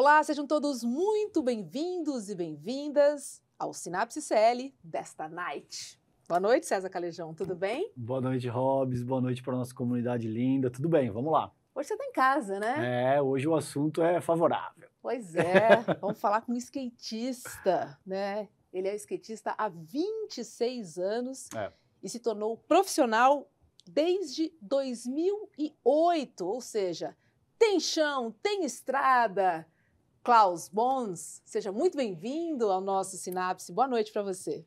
Olá, sejam todos muito bem-vindos e bem-vindas ao Sinapse CL desta night. Boa noite, César Calejão, tudo bem? Boa noite, Robs, boa noite para a nossa comunidade linda, tudo bem, vamos lá. Hoje você está em casa, né? É, hoje o assunto é favorável. Pois é, vamos falar com um skatista, né? Ele é skatista há 26 anos é. e se tornou profissional desde 2008, ou seja, tem chão, tem estrada, Klaus Bons, seja muito bem-vindo ao nosso Sinapse. Boa noite para você.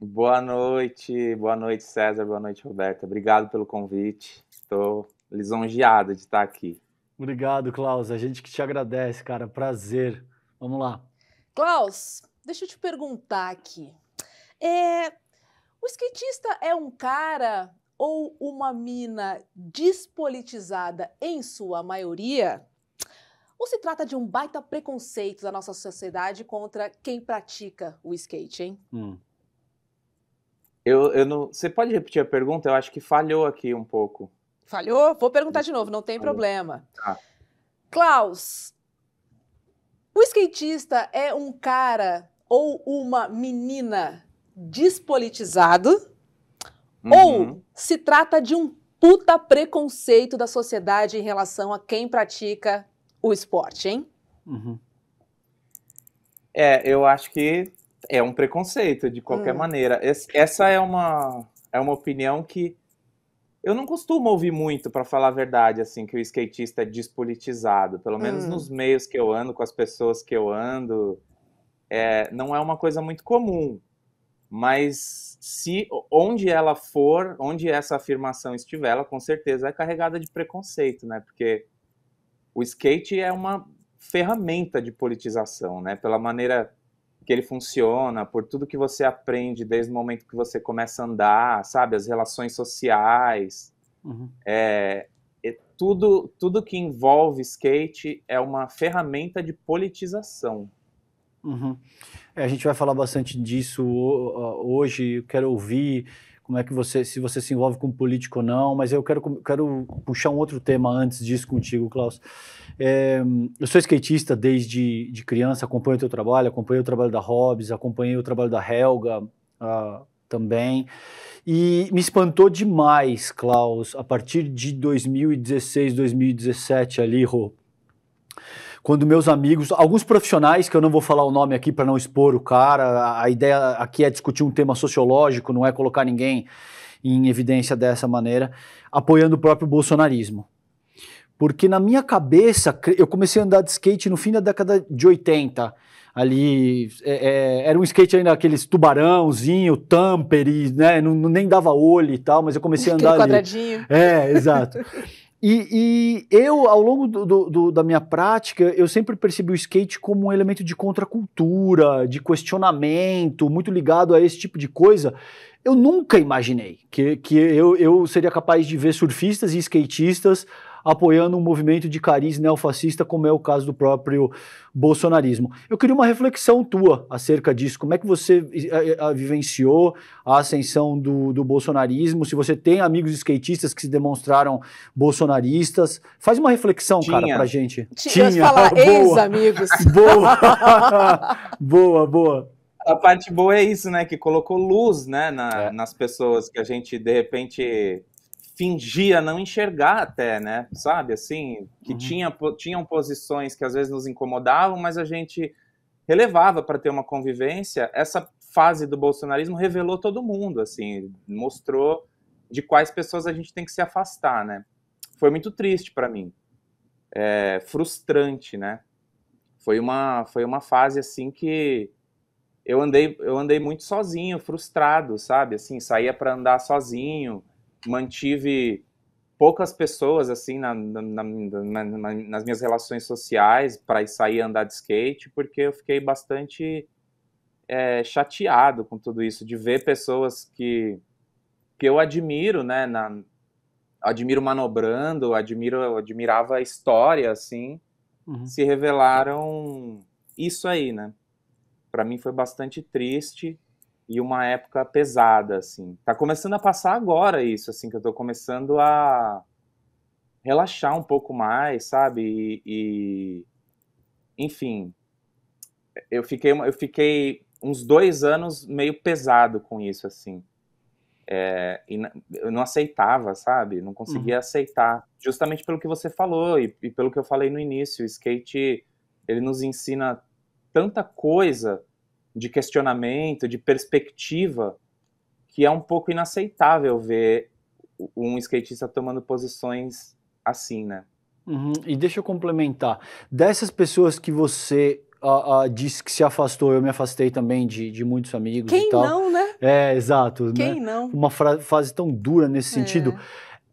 Boa noite, boa noite, César, boa noite, Roberta. Obrigado pelo convite. Estou lisonjeado de estar aqui. Obrigado, Klaus. A gente que te agradece, cara. Prazer. Vamos lá. Klaus, deixa eu te perguntar aqui. É, o skatista é um cara ou uma mina despolitizada em sua maioria? Ou se trata de um baita preconceito da nossa sociedade contra quem pratica o skate, hein? Hum. Eu, eu não. Você pode repetir a pergunta? Eu acho que falhou aqui um pouco. Falhou? Vou perguntar de novo, não tem problema. Tá. Klaus, o skatista é um cara ou uma menina despolitizado? Uhum. Ou se trata de um puta preconceito da sociedade em relação a quem pratica o esporte, hein? Uhum. É, eu acho que é um preconceito, de qualquer hum. maneira. Essa é uma, é uma opinião que eu não costumo ouvir muito, para falar a verdade, assim, que o skatista é despolitizado. Pelo menos hum. nos meios que eu ando, com as pessoas que eu ando, é, não é uma coisa muito comum. Mas se onde ela for, onde essa afirmação estiver, ela com certeza é carregada de preconceito, né? Porque o skate é uma ferramenta de politização, né? Pela maneira que ele funciona, por tudo que você aprende desde o momento que você começa a andar, sabe? As relações sociais. Uhum. É, é, tudo, tudo que envolve skate é uma ferramenta de politização. Uhum. É, a gente vai falar bastante disso hoje. Eu quero ouvir como é que você, se você se envolve com político ou não, mas eu quero, quero puxar um outro tema antes disso contigo, Klaus. É, eu sou skatista desde de criança, acompanho o teu trabalho, acompanhei o trabalho da Hobbs, acompanhei o trabalho da Helga ah, também, e me espantou demais, Klaus, a partir de 2016, 2017 ali, Rô, quando meus amigos, alguns profissionais, que eu não vou falar o nome aqui para não expor o cara, a ideia aqui é discutir um tema sociológico, não é colocar ninguém em evidência dessa maneira, apoiando o próprio bolsonarismo. Porque na minha cabeça, eu comecei a andar de skate no fim da década de 80 ali é, é, era um skate ainda aqueles tubarãozinho, tamper, né? Não, nem dava olho e tal, mas eu comecei a andar. Aquele quadradinho. Ali. É, exato. E, e, eu, ao longo do, do, do, da minha prática, eu sempre percebi o skate como um elemento de contracultura, de questionamento, muito ligado a esse tipo de coisa. Eu nunca imaginei que, que eu, eu seria capaz de ver surfistas e skatistas apoiando um movimento de cariz neofascista, como é o caso do próprio bolsonarismo. Eu queria uma reflexão tua acerca disso. Como é que você eh, eh, vivenciou a ascensão do, do bolsonarismo? Se você tem amigos skatistas que se demonstraram bolsonaristas, faz uma reflexão, Tinha. cara, pra gente. Tinha, Tinha. falar ex-amigos. Boa. boa, boa. A parte boa é isso, né? Que colocou luz né, na, é. nas pessoas que a gente, de repente, fingia não enxergar até, né? Sabe, assim, que uhum. tinha, tinham posições que às vezes nos incomodavam, mas a gente relevava para ter uma convivência. Essa fase do bolsonarismo revelou todo mundo, assim, mostrou de quais pessoas a gente tem que se afastar, né? Foi muito triste para mim, é, frustrante, né? Foi uma, foi uma fase assim que eu andei, eu andei muito sozinho, frustrado, sabe? Assim, saía para andar sozinho, mantive poucas pessoas assim na, na, na, nas minhas relações sociais para sair andar de skate, porque eu fiquei bastante é, chateado com tudo isso, de ver pessoas que, que eu admiro, né? admiro manobrando, admiro, admirava a história, assim, uhum. se revelaram isso aí, né? Para mim foi bastante triste e uma época pesada, assim. Tá começando a passar agora isso, assim, que eu tô começando a relaxar um pouco mais, sabe? E, e enfim, eu fiquei, eu fiquei uns dois anos meio pesado com isso, assim. É, e eu não aceitava, sabe? Não conseguia uhum. aceitar, justamente pelo que você falou e, e pelo que eu falei no início. O skate, ele nos ensina tanta coisa de questionamento, de perspectiva, que é um pouco inaceitável ver um skatista tomando posições assim, né? Uhum. E deixa eu complementar. Dessas pessoas que você uh, uh, disse que se afastou, eu me afastei também de, de muitos amigos Quem e tal. Quem não, né? É, exato. Quem né? não? Uma fase tão dura nesse é. sentido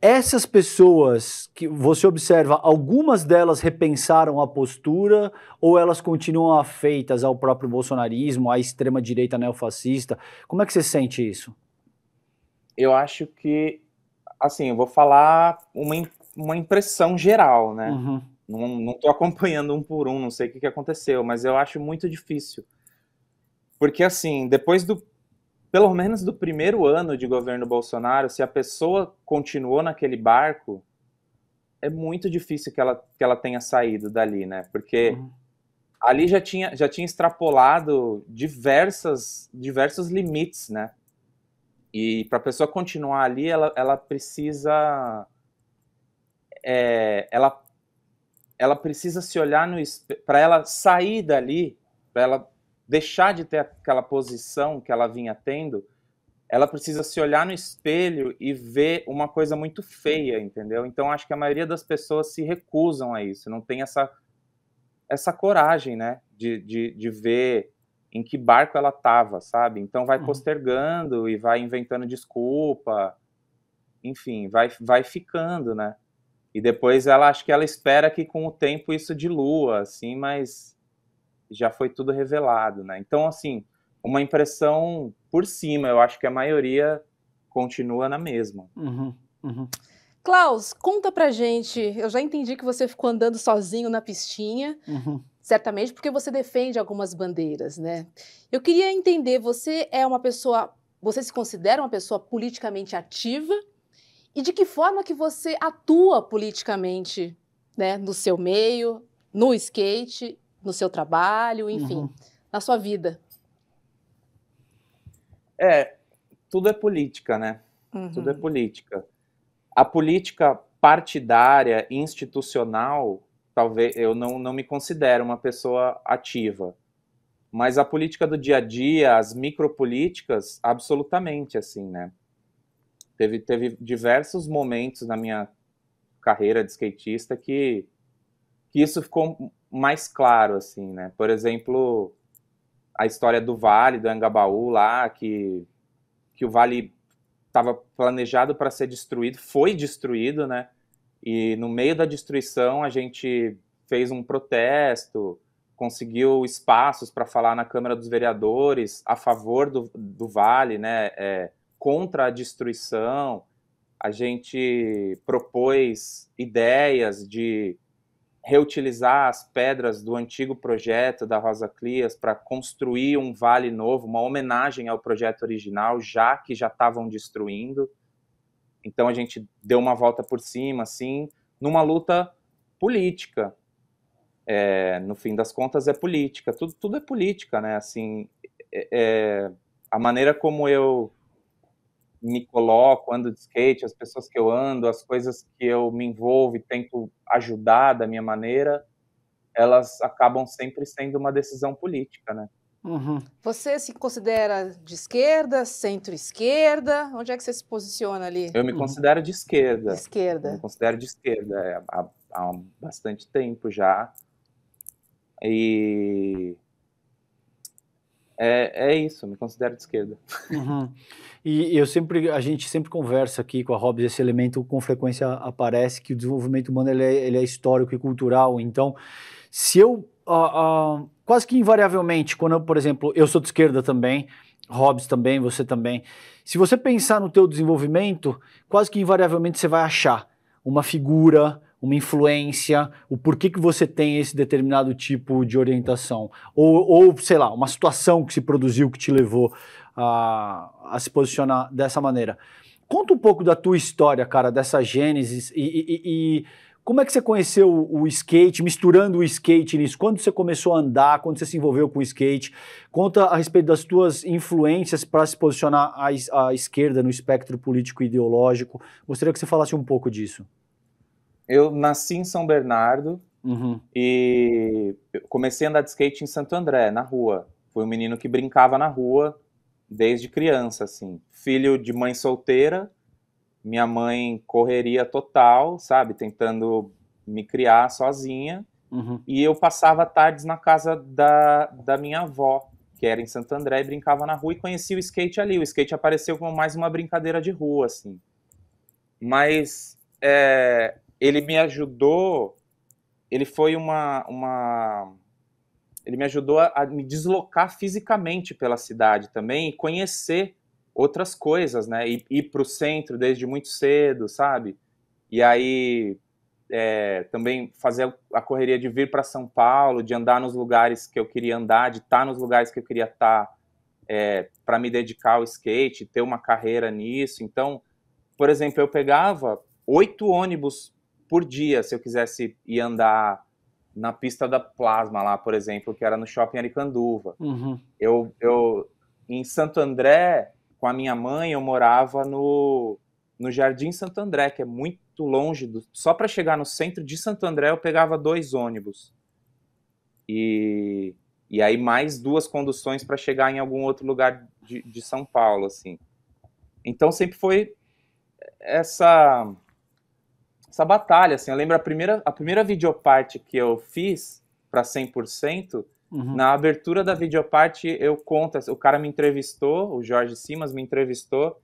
essas pessoas que você observa, algumas delas repensaram a postura ou elas continuam afeitas ao próprio bolsonarismo, à extrema-direita neofascista? Como é que você sente isso? Eu acho que, assim, eu vou falar uma, uma impressão geral, né? Uhum. Não estou acompanhando um por um, não sei o que, que aconteceu, mas eu acho muito difícil. Porque, assim, depois do pelo menos do primeiro ano de governo Bolsonaro, se a pessoa continuou naquele barco, é muito difícil que ela, que ela tenha saído dali, né? Porque uhum. ali já tinha, já tinha extrapolado diversas, diversos limites, né? E para a pessoa continuar ali, ela, ela precisa. É, ela, ela precisa se olhar no. Para ela sair dali, para ela deixar de ter aquela posição que ela vinha tendo, ela precisa se olhar no espelho e ver uma coisa muito feia, entendeu? Então acho que a maioria das pessoas se recusam a isso, não tem essa, essa coragem, né? De, de, de ver em que barco ela tava, sabe? Então vai uhum. postergando e vai inventando desculpa, enfim, vai, vai ficando, né? E depois ela acho que ela espera que com o tempo isso dilua, assim, mas já foi tudo revelado, né? Então, assim, uma impressão por cima, eu acho que a maioria continua na mesma. Uhum, uhum. Klaus, conta pra gente. Eu já entendi que você ficou andando sozinho na pistinha, uhum. certamente porque você defende algumas bandeiras, né? Eu queria entender, você é uma pessoa, você se considera uma pessoa politicamente ativa? E de que forma que você atua politicamente, né, no seu meio, no skate no seu trabalho, enfim, uhum. na sua vida? É, tudo é política, né? Uhum. Tudo é política. A política partidária, institucional, talvez eu não, não me considero uma pessoa ativa. Mas a política do dia a dia, as micropolíticas, absolutamente assim, né? Teve, teve diversos momentos na minha carreira de skatista que que isso ficou mais claro, assim, né? Por exemplo, a história do Vale, do Angabaú lá, que, que o Vale estava planejado para ser destruído, foi destruído, né? E no meio da destruição a gente fez um protesto, conseguiu espaços para falar na Câmara dos Vereadores a favor do, do Vale, né? É, contra a destruição. A gente propôs ideias de reutilizar as pedras do antigo projeto da Rosa Clias para construir um vale novo, uma homenagem ao projeto original, já que já estavam destruindo. Então a gente deu uma volta por cima, assim, numa luta política. É, no fim das contas é política, tudo, tudo é política, né? Assim, é, é, a maneira como eu me coloco, ando de skate, as pessoas que eu ando, as coisas que eu me envolvo e tento ajudar da minha maneira, elas acabam sempre sendo uma decisão política, né? Uhum. Você se considera de esquerda, centro-esquerda? Onde é que você se posiciona ali? Eu me uhum. considero de esquerda. De esquerda. Eu me considero de esquerda é, há, há bastante tempo já. E é, é isso, me considero de esquerda. Uhum. E eu sempre, a gente sempre conversa aqui com a Hobbes, esse elemento com frequência aparece que o desenvolvimento humano ele é, ele é histórico e cultural. Então, se eu uh, uh, quase que invariavelmente, quando eu, por exemplo, eu sou de esquerda também, Hobbes também, você também. Se você pensar no teu desenvolvimento, quase que invariavelmente você vai achar uma figura, uma influência, o porquê que você tem esse determinado tipo de orientação. Ou, ou sei lá, uma situação que se produziu que te levou a, a se posicionar dessa maneira. Conta um pouco da tua história, cara, dessa gênesis e, e, e como é que você conheceu o, o, skate, misturando o skate nisso? Quando você começou a andar, quando você se envolveu com o skate? Conta a respeito das tuas influências para se posicionar à, à esquerda no espectro político e ideológico. Gostaria que você falasse um pouco disso eu nasci em São Bernardo uhum. e comecei a andar de skate em Santo André, na rua. Fui um menino que brincava na rua desde criança, assim. Filho de mãe solteira, minha mãe correria total, sabe? Tentando me criar sozinha. Uhum. E eu passava tardes na casa da, da minha avó, que era em Santo André, e brincava na rua e conhecia o skate ali. O skate apareceu como mais uma brincadeira de rua, assim. Mas é, ele me ajudou, ele foi uma, uma ele me ajudou a, a, me deslocar fisicamente pela cidade também e conhecer outras coisas, né? E ir para o centro desde muito cedo, sabe? E aí é, também fazer a correria de vir para São Paulo, de andar nos lugares que eu queria andar, de estar tá nos lugares que eu queria estar, tá, é, para me dedicar ao skate, ter uma carreira nisso. Então, por exemplo, eu pegava oito ônibus por dia, se eu quisesse ir andar na pista da Plasma lá, por exemplo, que era no shopping Aricanduva. Uhum. Eu, eu, em Santo André, com a minha mãe, eu morava no, no Jardim Santo André, que é muito longe. Do, só para chegar no centro de Santo André, eu pegava dois ônibus. E, e aí mais duas conduções para chegar em algum outro lugar de, de São Paulo, assim. Então sempre foi essa essa batalha, assim, eu lembro a primeira, a primeira videoparte que eu fiz para 100%, uhum. na abertura da videoparte eu conto, o cara me entrevistou, o Jorge Simas me entrevistou,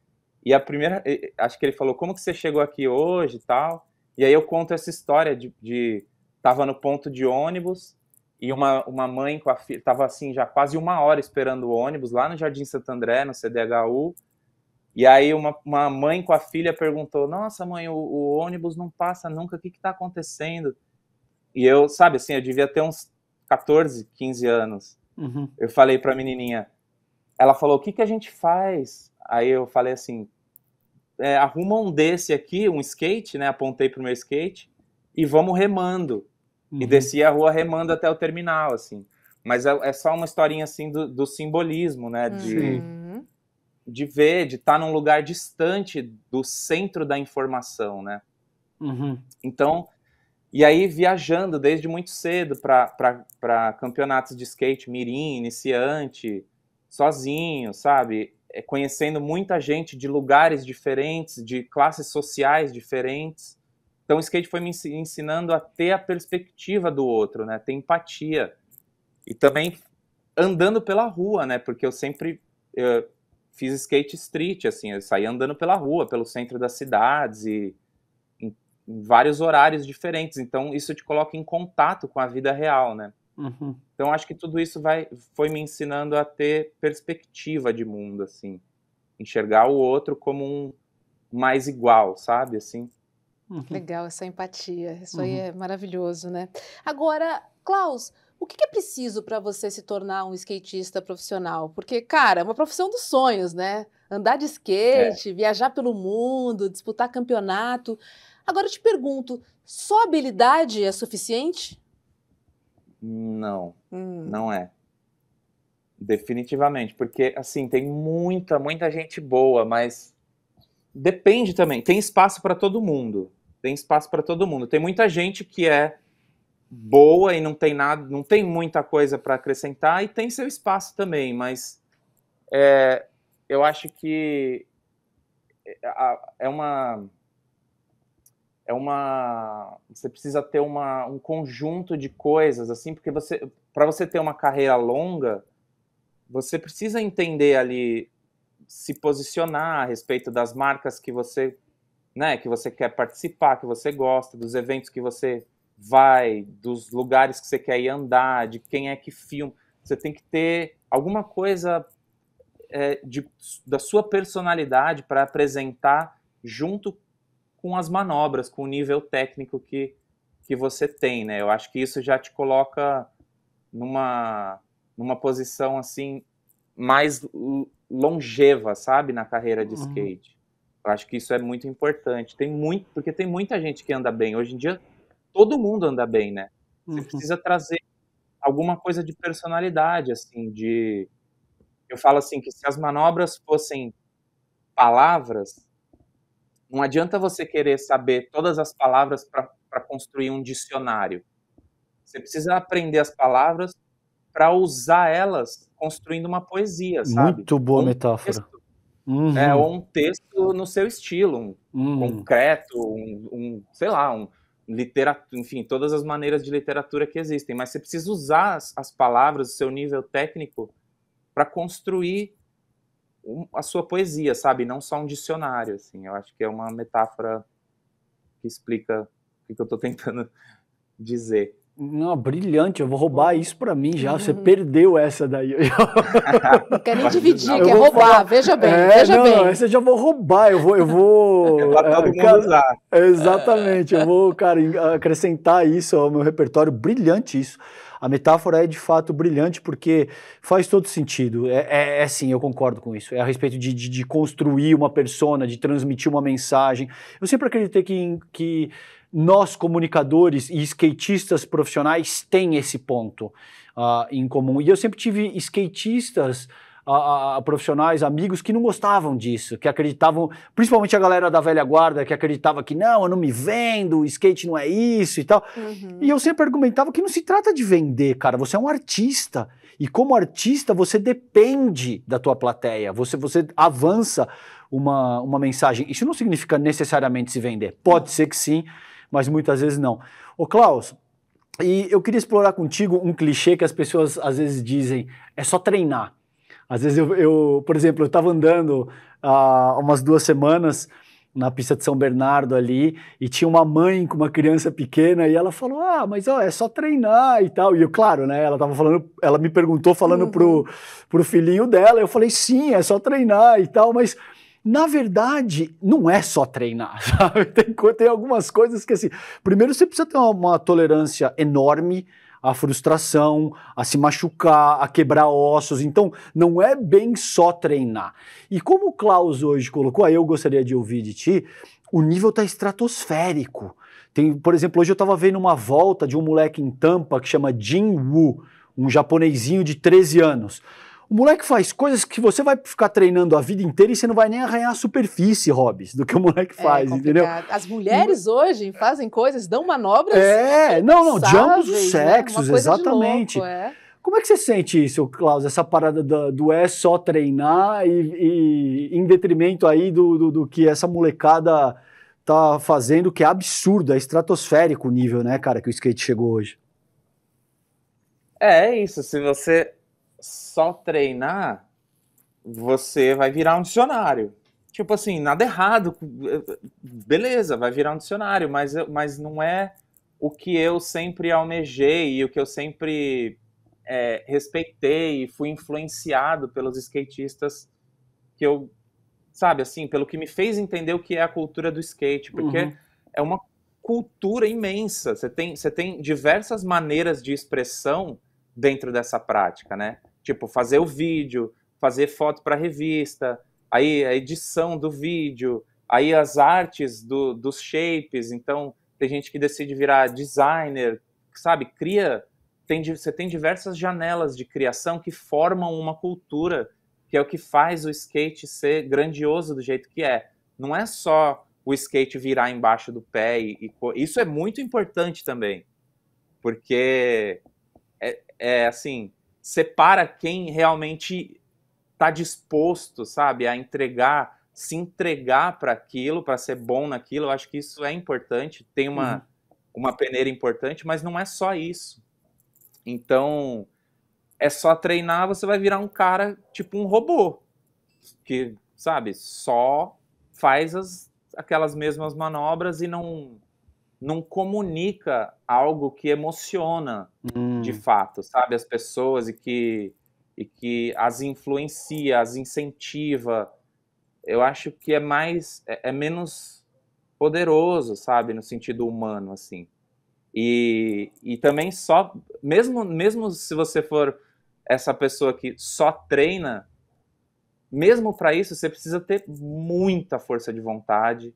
e a primeira, acho que ele falou, como que você chegou aqui hoje e tal, e aí eu conto essa história de, de tava no ponto de ônibus, e uma, uma mãe com a filha, tava assim já quase uma hora esperando o ônibus, lá no Jardim Santo André, no CDHU, e aí uma, uma mãe com a filha perguntou: Nossa, mãe, o, o ônibus não passa nunca, o que está acontecendo? E eu, sabe, assim, eu devia ter uns 14, 15 anos. Uhum. Eu falei para a menininha. Ela falou: O que, que a gente faz? Aí eu falei assim: é, Arruma um desse aqui, um skate, né? Apontei o meu skate e vamos remando. Uhum. E desci a rua remando até o terminal, assim. Mas é, é só uma historinha assim do, do simbolismo, né? De, uhum de ver, de estar tá num lugar distante do centro da informação, né? Uhum. Então, e aí viajando desde muito cedo para campeonatos de skate mirim, iniciante, sozinho, sabe? É, conhecendo muita gente de lugares diferentes, de classes sociais diferentes. Então, o skate foi me ensinando a ter a perspectiva do outro, né? Ter empatia. E também andando pela rua, né? Porque eu sempre eu eh, fiz skate street, assim, eu saí andando pela rua, pelo centro das cidades e em, em vários horários diferentes. Então isso te coloca em contato com a vida real, né? Uhum. Então acho que tudo isso vai, foi me ensinando a ter perspectiva de mundo, assim, enxergar o outro como um mais igual, sabe, assim. Uhum. Legal essa empatia, isso uhum. aí é maravilhoso, né? Agora, Klaus, o que, é preciso para você se tornar um skatista profissional? Porque, cara, é uma profissão dos sonhos, né? Andar de skate, é. viajar pelo mundo, disputar campeonato. Agora eu te pergunto, só habilidade é suficiente? Não, hum. não é. Definitivamente, porque assim, tem muita, muita gente boa, mas depende também. Tem espaço para todo mundo. Tem espaço para todo mundo. Tem muita gente que é boa e não tem nada, não tem muita coisa para acrescentar e tem seu espaço também, mas é, eu acho que é, é uma é uma você precisa ter uma, um conjunto de coisas assim porque você para você ter uma carreira longa você precisa entender ali se posicionar a respeito das marcas que você né que você quer participar que você gosta dos eventos que você vai, dos lugares que você quer ir andar, de quem é que filma. Você tem que ter alguma coisa é, de, da sua personalidade para apresentar junto com as manobras, com o nível técnico que, que você tem, né? Eu acho que isso já te coloca numa, numa posição, assim, mais longeva, sabe? Na carreira de uhum. skate. Eu acho que isso é muito importante. Tem muito, porque tem muita gente que anda bem. Hoje em dia, todo mundo anda bem, né? Você uhum. precisa trazer alguma coisa de personalidade, assim, de... Eu falo assim, que se as manobras fossem palavras, não adianta você querer saber todas as palavras para construir um dicionário. Você precisa aprender as palavras para usar elas construindo uma poesia, sabe? Muito boa um metáfora. Texto, uhum. É, ou um texto no seu estilo, um uhum. concreto, um, um sei lá, um, literatura, enfim, todas as maneiras de literatura que existem, mas você precisa usar as, as palavras, o seu nível técnico para construir um, a sua poesia, sabe? Não só um dicionário, assim. Eu acho que é uma metáfora que explica o que eu estou tentando dizer. Não, brilhante, eu vou roubar isso para mim já. Você uhum. perdeu essa daí. Não quer nem dividir, quer roubar, falar, veja bem, é, veja não, bem. Não, essa eu já vou roubar, eu vou. Eu vou é, é cara, Exatamente, eu vou, cara, acrescentar isso ao meu repertório. Brilhante isso. A metáfora é de fato brilhante porque faz todo sentido. É, é, é sim, eu concordo com isso. É a respeito de, de, de, construir uma persona, de transmitir uma mensagem. Eu sempre acreditei que, que nós, comunicadores e skatistas profissionais, tem esse ponto uh, em comum. E eu sempre tive skatistas ah, ah, profissionais, amigos que não gostavam disso, que acreditavam, principalmente a galera da velha guarda, que acreditava que não, eu não me vendo, o skate não é isso e tal. Uhum. E eu sempre argumentava que não se trata de vender, cara, você é um artista. E como artista, você depende da tua plateia, você, você avança uma, uma mensagem. Isso não significa necessariamente se vender, pode ser que sim mas muitas vezes não. Ô Klaus, e eu queria explorar contigo um clichê que as pessoas às vezes dizem, é só treinar. Às vezes eu, eu por exemplo, eu estava andando há uh, ah, umas duas semanas na pista de São Bernardo ali, e tinha uma mãe com uma criança pequena, e ela falou, ah, mas ó, é só treinar e tal. E eu, claro, né, ela tava falando, ela me perguntou falando uhum. pro, pro filhinho dela, eu falei, sim, é só treinar e tal, mas na verdade, não é só treinar, sabe? Tem, tem algumas coisas que, assim, primeiro você precisa ter uma, uma tolerância enorme à frustração, a se machucar, a quebrar ossos. Então, não é bem só treinar. E como o Klaus hoje colocou, aí eu gostaria de ouvir de ti, o nível está estratosférico. Tem, por exemplo, hoje eu estava vendo uma volta de um moleque em Tampa que chama Jin Woo, um japonesinho de 13 anos. O moleque faz coisas que você vai ficar treinando a vida inteira e você não vai nem arranhar a superfície, Hobbs, do que o moleque é faz, é entendeu? As mulheres hoje fazem coisas, dão manobras. É, não, não, de ambos os né? sexos, né? exatamente. Louco, é. Como é que você sente isso, Klaus, essa parada do, do é só treinar e, e em detrimento aí do, do, do que essa molecada tá fazendo, que é absurdo, é estratosférico o nível, né, cara, que o skate chegou hoje. É, é isso. Se você só treinar, você vai virar um dicionário. Tipo assim, nada errado, eh, beleza, vai virar um dicionário, mas, mas não é o que eu sempre almejei e o que eu sempre é, respeitei e fui influenciado pelos skatistas que eu, sabe, assim, pelo que me fez entender o que é a cultura do skate, porque uhum. é uma cultura imensa, você tem, você tem diversas maneiras de expressão dentro dessa prática, né? Tipo, fazer o vídeo, fazer foto para revista, aí a edição do vídeo, aí as artes do, dos shapes. Então, tem gente que decide virar designer, sabe? Cria. Tem, você tem diversas janelas de criação que formam uma cultura, que é o que faz o skate ser grandioso do jeito que é. Não é só o skate virar embaixo do pé. E, e isso é muito importante também, porque é, é assim separa quem realmente está disposto, sabe, a entregar, se entregar para aquilo, para ser bom naquilo. Eu acho que isso é importante, tem uma, uhum. uma peneira importante, mas não é só isso. Então, é só treinar, você vai virar um cara tipo um robô, que, sabe, só faz as, aquelas mesmas manobras e não não comunica algo que emociona hum. de fato, sabe? As pessoas e que, e que as influencia, as incentiva. Eu acho que é mais, é, é menos poderoso, sabe? No sentido humano, assim. E, e também só, mesmo, mesmo se você for essa pessoa que só treina, mesmo para isso você precisa ter muita força de vontade,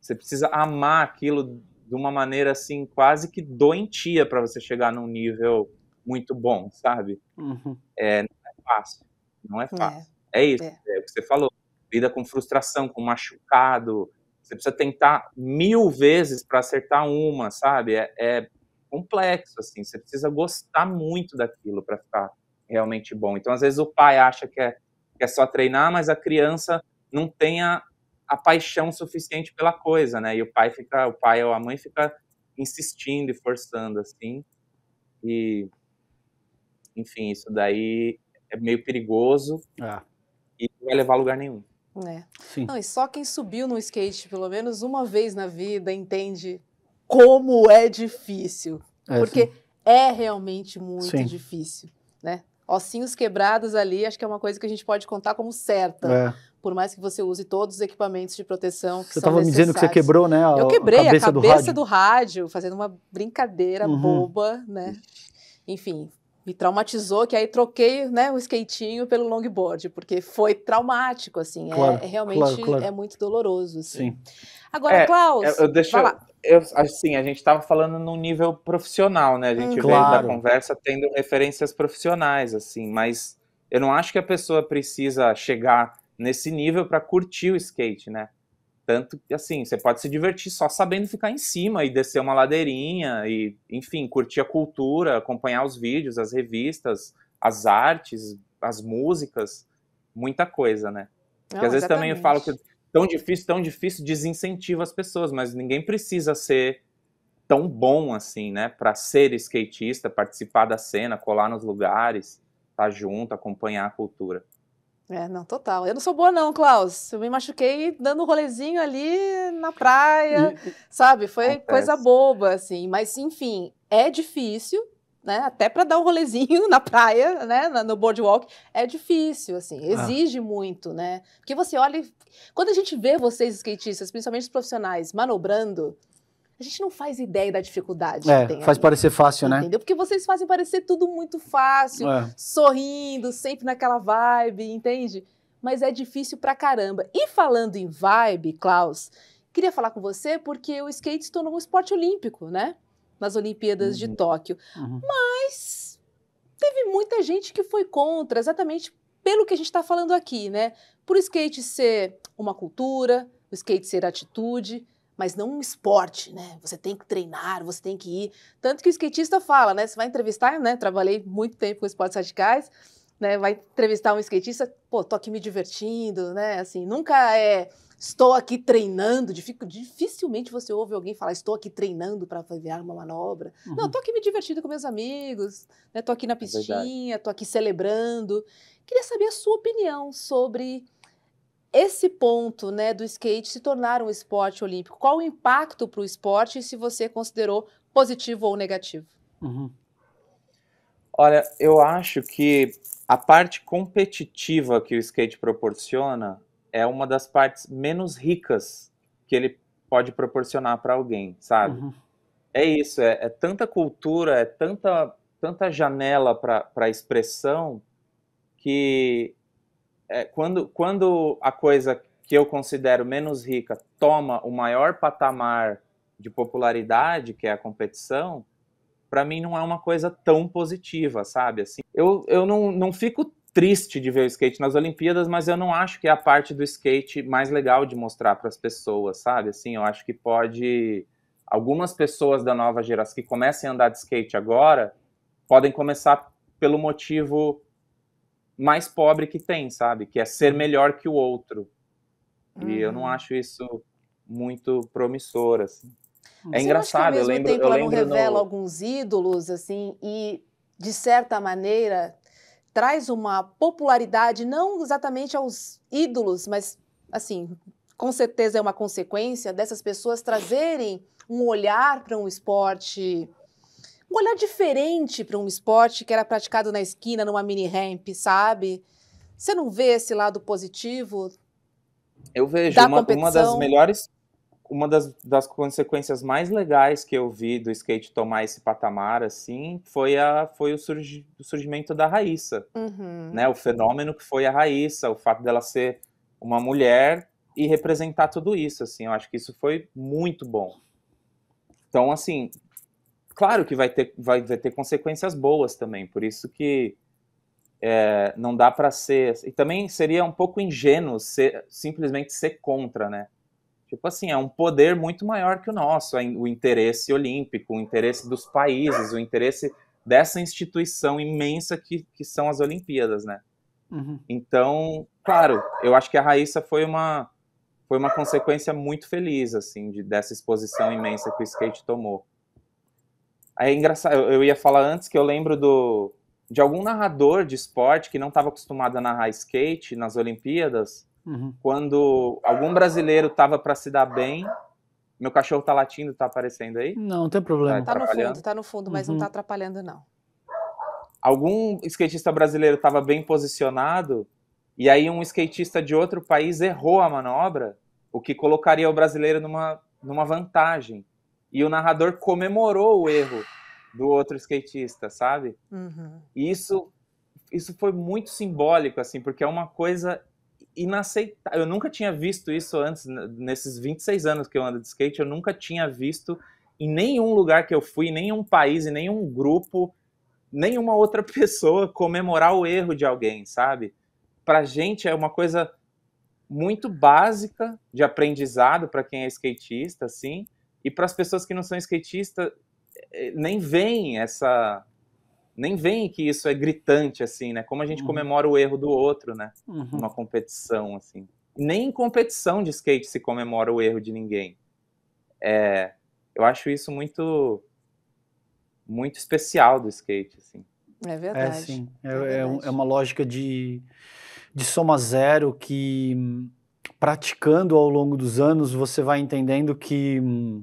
você precisa amar aquilo de uma maneira assim quase que doentia para você chegar num nível muito bom, sabe? Uhum. É, não é fácil, não é fácil. É, é isso, é. é. o que você falou. Lida com frustração, com machucado. Você precisa tentar mil vezes para acertar uma, sabe? É, é, complexo assim. Você precisa gostar muito daquilo para ficar realmente bom. Então às vezes o pai acha que é, que é só treinar, mas a criança não tenha a paixão suficiente pela coisa, né? E o pai fica, o pai ou a mãe fica insistindo e forçando assim. E enfim, isso daí é meio perigoso ah. e não vai levar a lugar nenhum. Né? Não, e só quem subiu no skate pelo menos uma vez na vida entende como é difícil. É, porque sim. é realmente muito sim. difícil, né? Ossinhos quebrados ali, acho que é uma coisa que a gente pode contar como certa. É por mais que você use todos os equipamentos de proteção que Você estava me dizendo que você quebrou, né? A, eu quebrei a cabeça, a cabeça do, rádio. do, rádio. fazendo uma brincadeira uhum. boba, né? Enfim, me traumatizou, que aí troquei né, o skatinho pelo longboard, porque foi traumático, assim. É claro, é, é, realmente claro, claro. é muito doloroso. Assim. Sim. Agora, é, Klaus. Eu, deixa eu, eu, assim, a gente estava falando num nível profissional, né? A gente hum, veio da conversa tendo referências profissionais, assim, mas eu não acho que a pessoa precisa chegar nesse nível para curtir o skate, né? Tanto que assim, você pode se divertir só sabendo ficar em cima e descer uma ladeirinha e, enfim, curtir a cultura, acompanhar os vídeos, as revistas, as artes, as músicas, muita coisa, né? Porque Não, às vezes também eu falo que é tão difícil, tão difícil desincentiva as pessoas, mas ninguém precisa ser tão bom assim, né, para ser skatista, participar da cena, colar nos lugares, estar tá junto, acompanhar a cultura. É, não, total. Eu não sou boa, não, Klaus. Eu me machuquei dando um rolezinho ali na praia, sabe? Foi Acontece. coisa boba, assim. Mas, enfim, é difícil, né? Até para dar um rolezinho na praia, né? No boardwalk, é difícil, assim. Ah. Exige ah. muito, né? Porque você olha. Quando a gente vê vocês, skatistas, principalmente os profissionais, manobrando, a gente não faz ideia da dificuldade. É, faz ali, parecer fácil, entendeu? né? Entendeu? Porque vocês fazem parecer tudo muito fácil, é. sorrindo, sempre naquela vibe, entende? Mas é difícil pra caramba. E falando em vibe, Klaus, queria falar com você porque o skate se tornou um esporte olímpico, né? Nas Olimpíadas uhum. de Tóquio. Uhum. Mas teve muita gente que foi contra, exatamente pelo que a gente está falando aqui, né? Por o skate ser uma cultura, o skate ser atitude mas não um esporte, né? Você tem que treinar, você tem que ir. Tanto que o skatista fala, né? Você vai entrevistar, né? Trabalhei muito tempo com esportes radicais, né? Vai entrevistar um skatista, pô, tô aqui me divertindo, né? Assim, nunca é estou aqui treinando. Dificilmente você ouve alguém falar, estou aqui treinando para virar uma manobra. Uhum. Não, tô aqui me divertindo com meus amigos, né? Tô aqui na é pistinha, tô aqui celebrando. Queria saber a sua opinião sobre esse ponto né, do skate se tornar um esporte olímpico? Qual o impacto para o esporte se você considerou positivo ou negativo? Uhum. Olha, eu acho que a parte competitiva que o skate proporciona é uma das partes menos ricas que ele pode proporcionar para alguém, sabe? Uhum. É isso, é, é, tanta cultura, é tanta, tanta janela para expressão que é, quando, quando a coisa que eu considero menos rica toma o maior patamar de popularidade, que é a competição, para mim não é uma coisa tão positiva, sabe? Assim, eu, eu não, não fico triste de ver o skate nas Olimpíadas, mas eu não acho que é a parte do skate mais legal de mostrar para as pessoas, sabe? Assim, eu acho que pode algumas pessoas da nova geração que comecem a andar de skate agora podem começar pelo motivo mais pobre que tem, sabe? Que é ser melhor que o outro. E uhum. eu não hum. acho isso muito promissor, assim. Hum. É engraçado, eu lembro, tempo, eu lembro. Ela não revela no... alguns ídolos, assim, e de certa maneira traz uma popularidade não exatamente aos ídolos, mas assim, com certeza é uma consequência dessas pessoas trazerem um olhar para um esporte um olhar diferente para um esporte que era praticado na esquina, numa mini ramp, sabe? Você não vê esse lado positivo? Eu vejo da uma, uma das melhores, uma das, das consequências mais legais que eu vi do skate tomar esse patamar assim foi a foi o, surgi, o surgimento da Raíssa, uhum. né? O fenômeno que foi a Raíssa, o fato dela ser uma mulher e representar tudo isso assim. Eu acho que isso foi muito bom. Então assim claro que vai ter, vai, vai ter consequências boas também, por isso que é, não dá para ser. E também seria um pouco ingênuo ser, simplesmente ser contra, né? Tipo assim, é um poder muito maior que o nosso, o interesse olímpico, o interesse dos países, o interesse dessa instituição imensa que, que são as Olimpíadas, né? Uhum. Então, claro, eu acho que a Raíssa foi uma, foi uma consequência muito feliz, assim, de, dessa exposição imensa que o skate tomou é engraçado, eu ia falar antes que eu lembro do de algum narrador de esporte que não estava acostumado a narrar skate nas Olimpíadas, uhum. quando algum brasileiro estava para se dar bem. Meu cachorro tá latindo, tá aparecendo aí? Não, não tem problema. Tá, tá no fundo, tá no fundo, mas uhum. não tá atrapalhando não. Algum skatista brasileiro estava bem posicionado e aí um skatista de outro país errou a manobra, o que colocaria o brasileiro numa numa vantagem e o narrador comemorou o erro do outro skatista, sabe? Uhum. E isso, isso foi muito simbólico, assim, porque é uma coisa inaceitável. Eu nunca tinha visto isso antes, nesses 26 anos que eu ando de skate, eu nunca tinha visto em nenhum lugar que eu fui, em nenhum país, em nenhum grupo, nenhuma outra pessoa comemorar o erro de alguém, sabe? Pra gente é uma coisa muito básica de aprendizado para quem é skatista, assim, e para as pessoas que não são skatistas, eh, nem veem essa nem veem que isso é gritante assim, né? Como a gente uhum. comemora o erro do outro, né? Uhum. Uma competição assim. Nem em competição de skate se comemora o erro de ninguém. É, eu acho isso muito muito especial do skate, assim. É, é verdade. É, sim. É, é, é, é verdade. é uma lógica de, de soma zero que praticando ao longo dos anos, você vai entendendo que hum,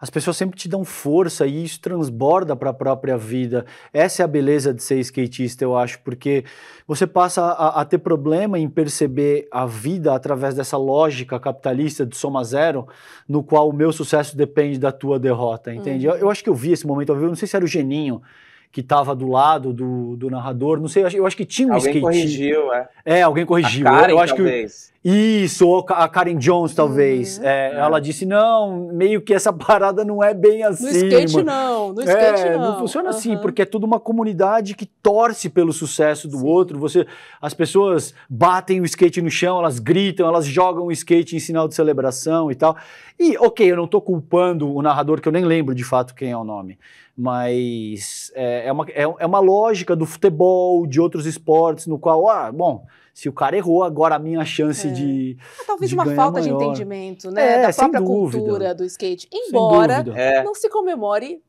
as pessoas sempre te dão força e isso transborda para a própria vida. Essa é a beleza de ser skatista, eu acho, porque você passa a, a ter problema em perceber a vida através dessa lógica capitalista de soma zero, no qual o meu sucesso depende da tua derrota, entende? Uhum. Eu, eu, acho que eu vi esse momento ao vivo, não sei se era o Geninho que estava do lado do, do, narrador. Não sei, eu acho, eu acho que tinha um alguém skate. Alguém corrigiu, é. É, alguém corrigiu. A Karen, eu, eu acho talvez. que isso, a Karen Jones talvez. Uhum. É, é, Ela disse não, meio que essa parada não é bem assim. No skate mano. não, no é, skate é, não. Não funciona uhum. assim, porque é toda uma comunidade que torce pelo sucesso do Sim. outro. Você, as pessoas batem o skate no chão, elas gritam, elas jogam o skate em sinal de celebração e tal. E ok, eu não estou culpando o narrador que eu nem lembro de fato quem é o nome mas é, é, uma, é, é, uma lógica do futebol, de outros esportes, no qual, ah, bom, se o cara errou, agora a minha chance é. de. Ah, talvez de uma falta é maior. de entendimento, né? É, da própria cultura do skate. Embora é. não se comemore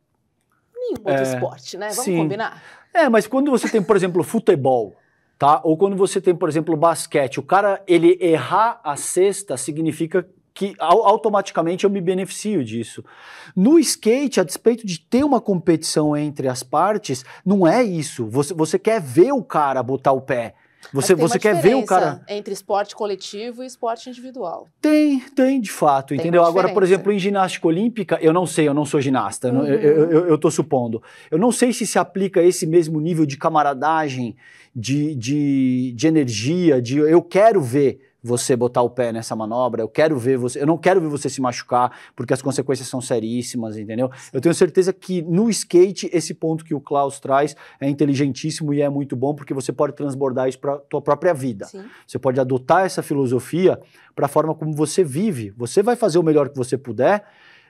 nenhum outro esporte, né? Vamos sim. combinar. É, mas quando você tem, por exemplo, futebol. Tá? Ou quando você tem, por exemplo, basquete, o cara ele errar a cesta significa que automaticamente eu me beneficio disso. No skate, a despeito de ter uma competição entre as partes, não é isso. Você, você quer ver o cara botar o pé. Você, você quer ver o cara. Entre esporte coletivo e esporte individual. Tem, tem, de fato, tem entendeu? Agora, por exemplo, em ginástica olímpica, eu não sei, eu não sou ginasta, uhum. eu estou supondo. Eu não sei se se aplica esse mesmo nível de camaradagem, de, de, de energia, de eu quero ver você botar o pé nessa manobra. Eu quero ver você, eu não quero ver você se machucar, porque as consequências são seríssimas, entendeu? Eu tenho certeza que no skate esse ponto que o Klaus traz é inteligentíssimo e é muito bom, porque você pode transbordar isso para tua própria vida. Sim. Você pode adotar essa filosofia para a forma como você vive. Você vai fazer o melhor que você puder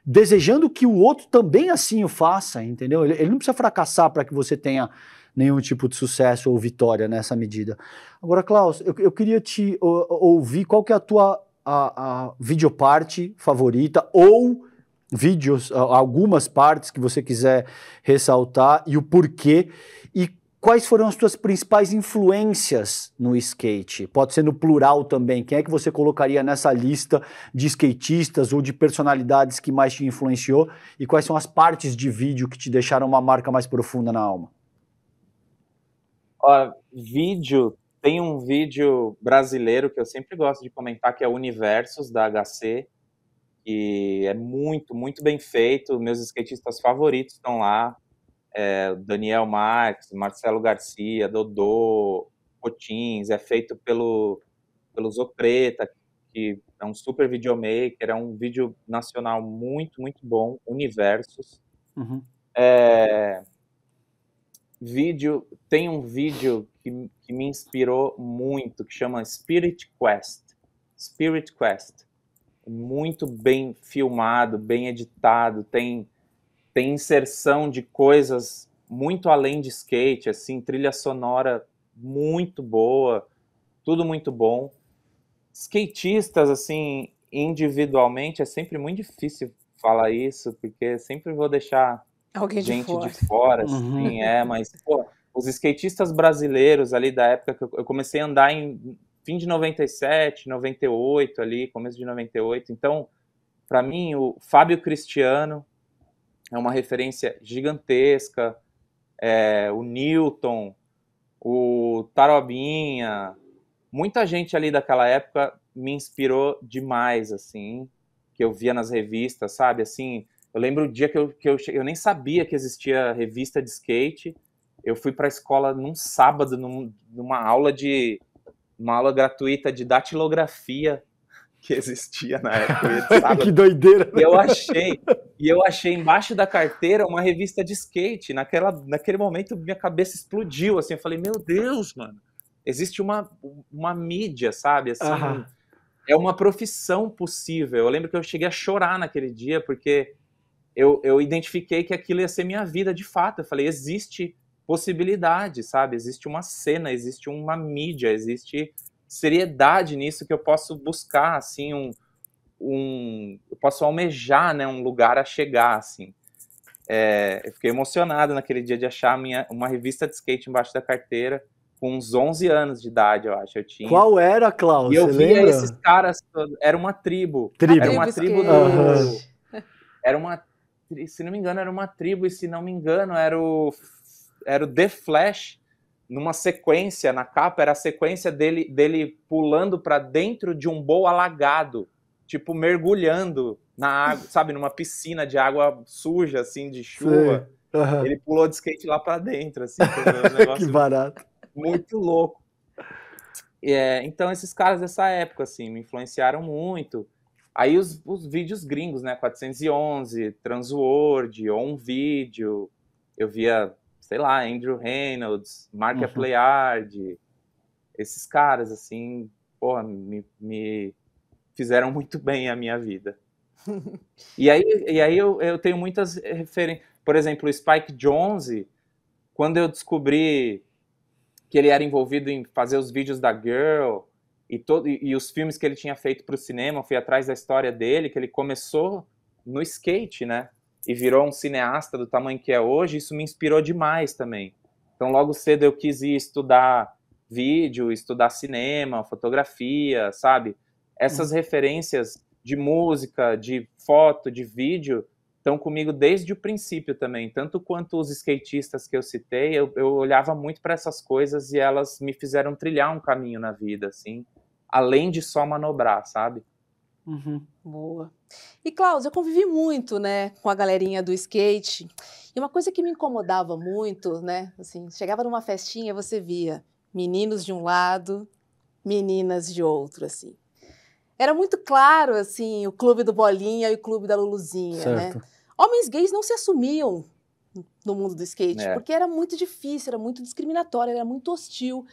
desejando que o outro também assim o faça, entendeu? Ele, ele não precisa fracassar para que você tenha nenhum tipo de sucesso ou vitória nessa medida. Agora, Klaus, eu, eu queria te ouvir qual que é a tua a, a videoparte favorita ou vídeos, algumas partes que você quiser ressaltar e o porquê e quais foram as tuas principais influências no skate? Pode ser no plural também. Quem é que você colocaria nessa lista de skatistas ou de personalidades que mais te influenciou e quais são as partes de vídeo que te deixaram uma marca mais profunda na alma? Ó, vídeo, tem um vídeo brasileiro que eu sempre gosto de comentar, que é Universos, da HC, que é muito, muito bem feito. Meus skatistas favoritos estão lá. É, Daniel Marques, Marcelo Garcia, Dodô, Potins, é feito pelo, pelo Zopreta, que é um super videomaker, é um vídeo nacional muito, muito bom, Universos. Uhum. É, vídeo, tem um vídeo que, que me inspirou muito, que chama Spirit Quest. Spirit Quest. É muito bem filmado, bem editado, tem, tem inserção de coisas muito além de skate, assim, trilha sonora muito boa, tudo muito bom. Skatistas, assim, individualmente, é sempre muito difícil falar isso, porque sempre vou deixar Alguém gente de fora, de fora uhum. é, mas, pô, os skatistas brasileiros ali da época que eu, eu comecei a andar em fim de 97, 98 ali, começo de 98, então, para mim, o Fábio Cristiano é uma referência gigantesca, é, o Newton, o Tarobinha, muita gente ali daquela época me inspirou demais, assim, que eu via nas revistas, sabe, assim, eu lembro o dia que eu, que eu, eu nem sabia que existia revista de skate. Eu fui para a escola num sábado, num, numa aula de uma aula gratuita de datilografia que existia na época. que doideira! E eu achei, e eu achei embaixo da carteira uma revista de skate. Naquela, naquele momento minha cabeça explodiu, assim, eu falei, meu Deus, mano, existe uma, uma mídia, sabe? Assim, ah. é uma profissão possível. Eu lembro que eu cheguei a chorar naquele dia, porque eu, eu identifiquei que aquilo ia ser minha vida de fato. Eu falei, existe possibilidade, sabe? Existe uma cena, existe uma mídia, existe seriedade nisso que eu posso buscar, assim, um, um eu posso almejar, né, um lugar a chegar, assim. É, eu fiquei emocionado naquele dia de achar minha, uma revista de skate embaixo da carteira, com uns 11 anos de idade, eu acho, eu tinha. Qual era, Klaus? E eu Você via lembra? esses caras, era uma tribo. tribo. Era uma tribo, do... Uhum. Era uma se não me engano, era uma tribo, e se não me engano, era o, era o The Flash, numa sequência, na capa, era a sequência dele, dele pulando para dentro de um bowl alagado, tipo, mergulhando na água, sabe, numa piscina de água suja, assim, de chuva. Uhum. Ele pulou de skate lá para dentro, assim, um que barato. Muito louco. É, então, esses caras dessa época, assim, me influenciaram muito. Aí os, os vídeos gringos, né? 411, Transworld, On Video. Eu via, sei lá, Andrew Reynolds, Mark uhum. Playard. Esses caras, assim, porra, me, me fizeram muito bem a minha vida. e aí, e aí eu, eu tenho muitas referências. Por exemplo, o Spike Jonze, quando eu descobri que ele era envolvido em fazer os vídeos da Girl, e, todo, e, os filmes que ele tinha feito para o cinema, fui atrás da história dele, que ele começou no skate, né? E virou um cineasta do tamanho que é hoje, isso me inspirou demais também. Então, logo cedo eu quis ir estudar vídeo, estudar cinema, fotografia, sabe? Essas uhum. referências de música, de foto, de vídeo, estão comigo desde o princípio também, tanto quanto os skatistas que eu citei, eu, eu olhava muito para essas coisas e elas me fizeram trilhar um caminho na vida, assim, além de só manobrar, sabe? Uhum. Boa. E Cláudio, eu convivi muito, né, com a galerinha do skate. E uma coisa que me incomodava muito, né, assim, chegava numa festinha, você via meninos de um lado, meninas de outro, assim era muito claro, assim, o clube do Bolinha e o clube da Luluzinha, né? certo. né? Homens gays não se assumiam no mundo do skate, é. porque era muito difícil, era muito discriminatório, era muito hostil.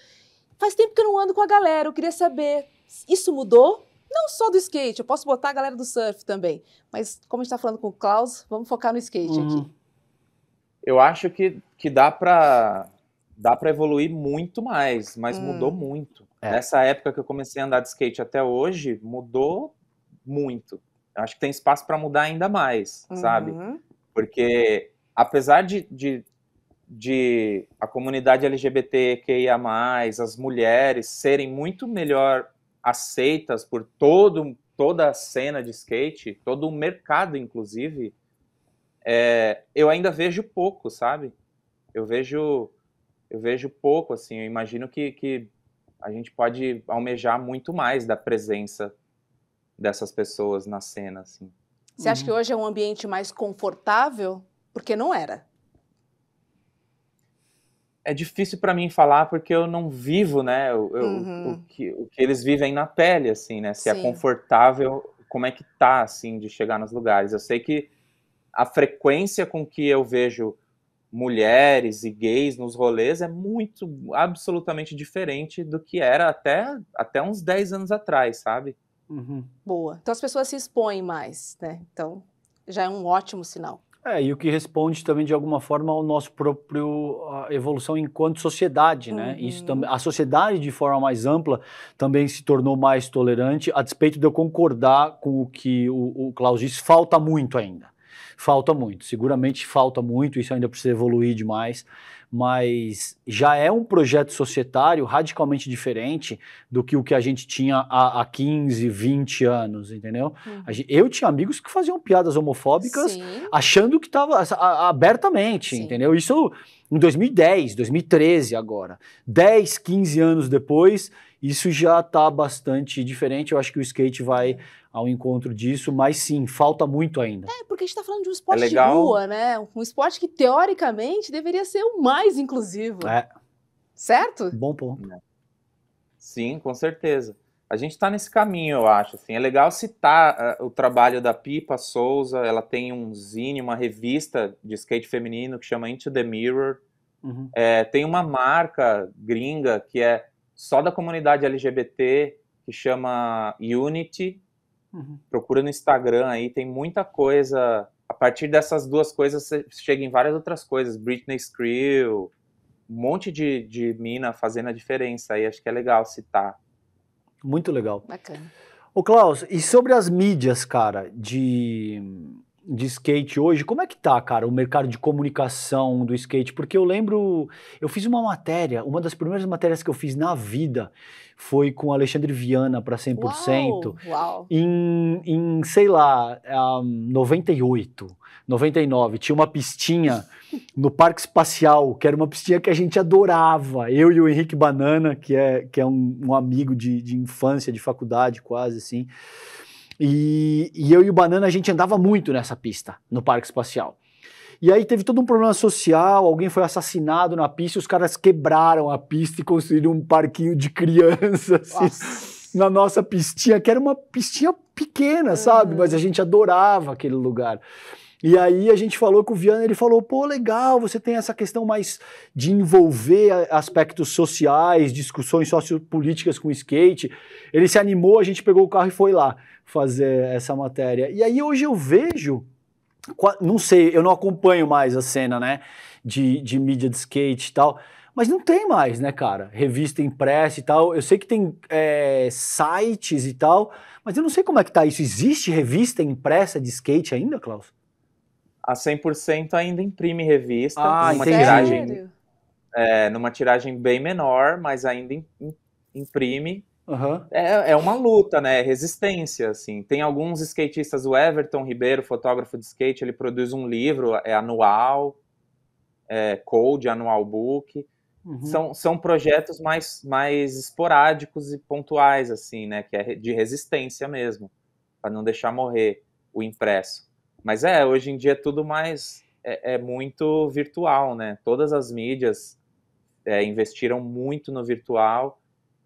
Faz tempo que eu não ando com a galera, eu queria saber, isso mudou? Não só do skate, eu posso botar a galera do surf também. Mas como a gente está falando com o Klaus, vamos focar no skate uhum. aqui. Eu acho que, que dá para dá para evoluir muito mais, mas hum. mudou muito. É. Nessa época que eu comecei a andar de skate até hoje, mudou muito. Eu acho que tem espaço para mudar ainda mais, uhum. sabe? Porque apesar de, de, de, a comunidade LGBTQIA, as mulheres serem muito melhor aceitas por todo, toda a cena de skate, todo o mercado, inclusive, é, eu ainda vejo pouco, sabe? Eu vejo eu vejo pouco, assim, eu imagino que, que a gente pode almejar muito mais da presença dessas pessoas na cena, assim. Você acha uhum. que hoje é um ambiente mais confortável? Porque não era. É difícil para mim falar porque eu não vivo, né? Eu, uhum. o, que, o que eles vivem na pele, assim, né? Se é Sim. é confortável, como é que tá, assim, de chegar nos lugares. Eu sei que a frequência com que eu vejo mulheres e gays nos rolês é muito, absolutamente diferente do que era até, até uns 10 anos atrás, sabe? Uhum. Boa. Então as pessoas se expõem mais, né? Então já é um ótimo sinal. É, e o que responde também de alguma forma ao nosso próprio evolução enquanto sociedade, né? Uhum. Isso também a sociedade de forma mais ampla também se tornou mais tolerante, a despeito de eu concordar com o que o, o Klaus disse, falta muito ainda falta muito. Seguramente falta muito, isso ainda precisa evoluir demais, mas já é um projeto societário radicalmente diferente do que o que a gente tinha há, há 15, 20 anos, entendeu? Uhum. Eu tinha amigos que faziam piadas homofóbicas Sim. achando que estava abertamente, Sim. entendeu? Isso em 2010, 2013 agora. 10, 15 anos depois, isso já está bastante diferente. Eu acho que o skate vai ao encontro disso, mas sim, falta muito ainda. É, porque a gente está falando de um esporte é de rua, né? Um esporte que, teoricamente, deveria ser o mais inclusivo. É. Certo? Bom ponto. É. Sim, com certeza. A gente está nesse caminho, eu acho. Assim. É legal citar uh, o trabalho da Pipa Souza. Ela tem um zine, uma revista de skate feminino que chama Into the Mirror. Uhum. É, tem uma marca gringa que é só da comunidade LGBT que chama Unity. Uhum. Procura no Instagram aí, tem muita coisa. A partir dessas duas coisas, você chega em várias outras coisas. Britney Skrill, um monte de, de mina fazendo a diferença aí. Acho que é legal citar. Muito legal. Bacana. Ô, Klaus, e sobre as mídias, cara, de de skate hoje, como é que tá, cara, o mercado de comunicação do skate? Porque eu lembro, eu fiz uma matéria, uma das primeiras matérias que eu fiz na vida foi com Alexandre Viana para 100%, uau, uau. Em, em, sei lá, um, 98, 99, tinha uma pistinha no Parque Espacial, que era uma pistinha que a gente adorava, eu e o Henrique Banana, que é, que é um, um amigo de, de infância, de faculdade quase, assim, e, e eu e o Banana, a gente andava muito nessa pista, no Parque Espacial. E aí teve todo um problema social, alguém foi assassinado na pista, os caras quebraram a pista e construíram um parquinho de crianças assim, na nossa pistinha, que era uma pistinha pequena, sabe? Mas a uhum. gente adorava aquele lugar. E aí a gente falou com o Viana, ele falou: pô, legal, você tem essa questão mais de envolver aspectos sociais, discussões sociopolíticas com o skate. Ele se animou, a gente pegou o carro e foi lá fazer essa matéria. E aí hoje eu vejo, não sei, eu não acompanho mais a cena, né, de, de mídia de skate e tal, mas não tem mais, né, cara? Revista impressa e tal. Eu sei que tem é, sites e tal, mas eu não sei como é que tá isso. Existe revista impressa de skate ainda, Klaus? A 100% ainda imprime revista. Ah, numa tiragem, é, numa tiragem bem menor, mas ainda imprime. Uhum. É, é uma luta, né? É resistência, assim. Tem alguns skatistas, o Everton Ribeiro, fotógrafo de skate, ele produz um livro, é anual, é, Code, anual book. Uhum. São, são projetos mais, mais esporádicos e pontuais, assim, né? Que é de resistência mesmo, para não deixar morrer o impresso. Mas é, hoje em dia é tudo mais. É, é muito virtual, né? Todas as mídias é, investiram muito no virtual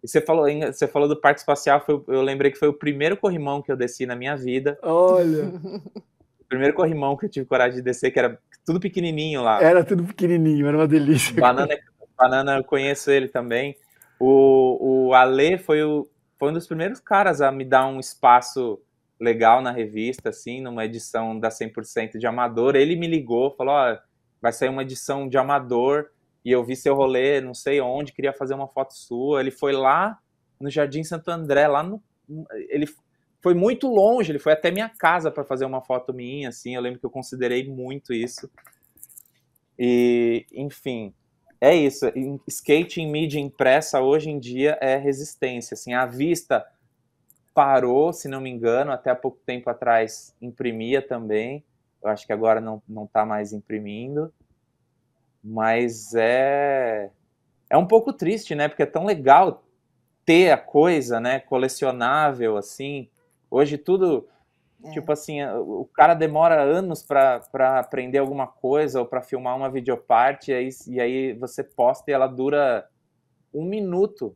e você falou, você falou do Parque Espacial, foi, eu lembrei que foi o primeiro corrimão que eu desci na minha vida. Olha! O primeiro corrimão que eu tive coragem de descer, que era tudo pequenininho lá. Era tudo pequenininho, era uma delícia. Banana, é banana eu conheço ele também. O, o Ale foi, o, foi um dos primeiros caras a me dar um espaço legal na revista, assim, numa edição da 100% de Amador. Ele me ligou, falou, ó, oh, vai sair uma edição de Amador, e eu vi seu rolê, não sei onde, queria fazer uma foto sua. Ele foi lá no Jardim Santo André, lá no. Ele foi muito longe, ele foi até minha casa para fazer uma foto minha, assim. Eu lembro que eu considerei muito isso. E, enfim, é isso. Skate em mídia impressa hoje em dia é resistência. Assim, a vista parou, se não me engano, até há pouco tempo atrás imprimia também. Eu acho que agora não, não tá mais imprimindo. Mas é é um pouco triste, né? Porque é tão legal ter a coisa, né, colecionável assim. Hoje tudo é. tipo assim, o cara demora anos para aprender alguma coisa ou para filmar uma videoparte e aí, e aí você posta e ela dura um minuto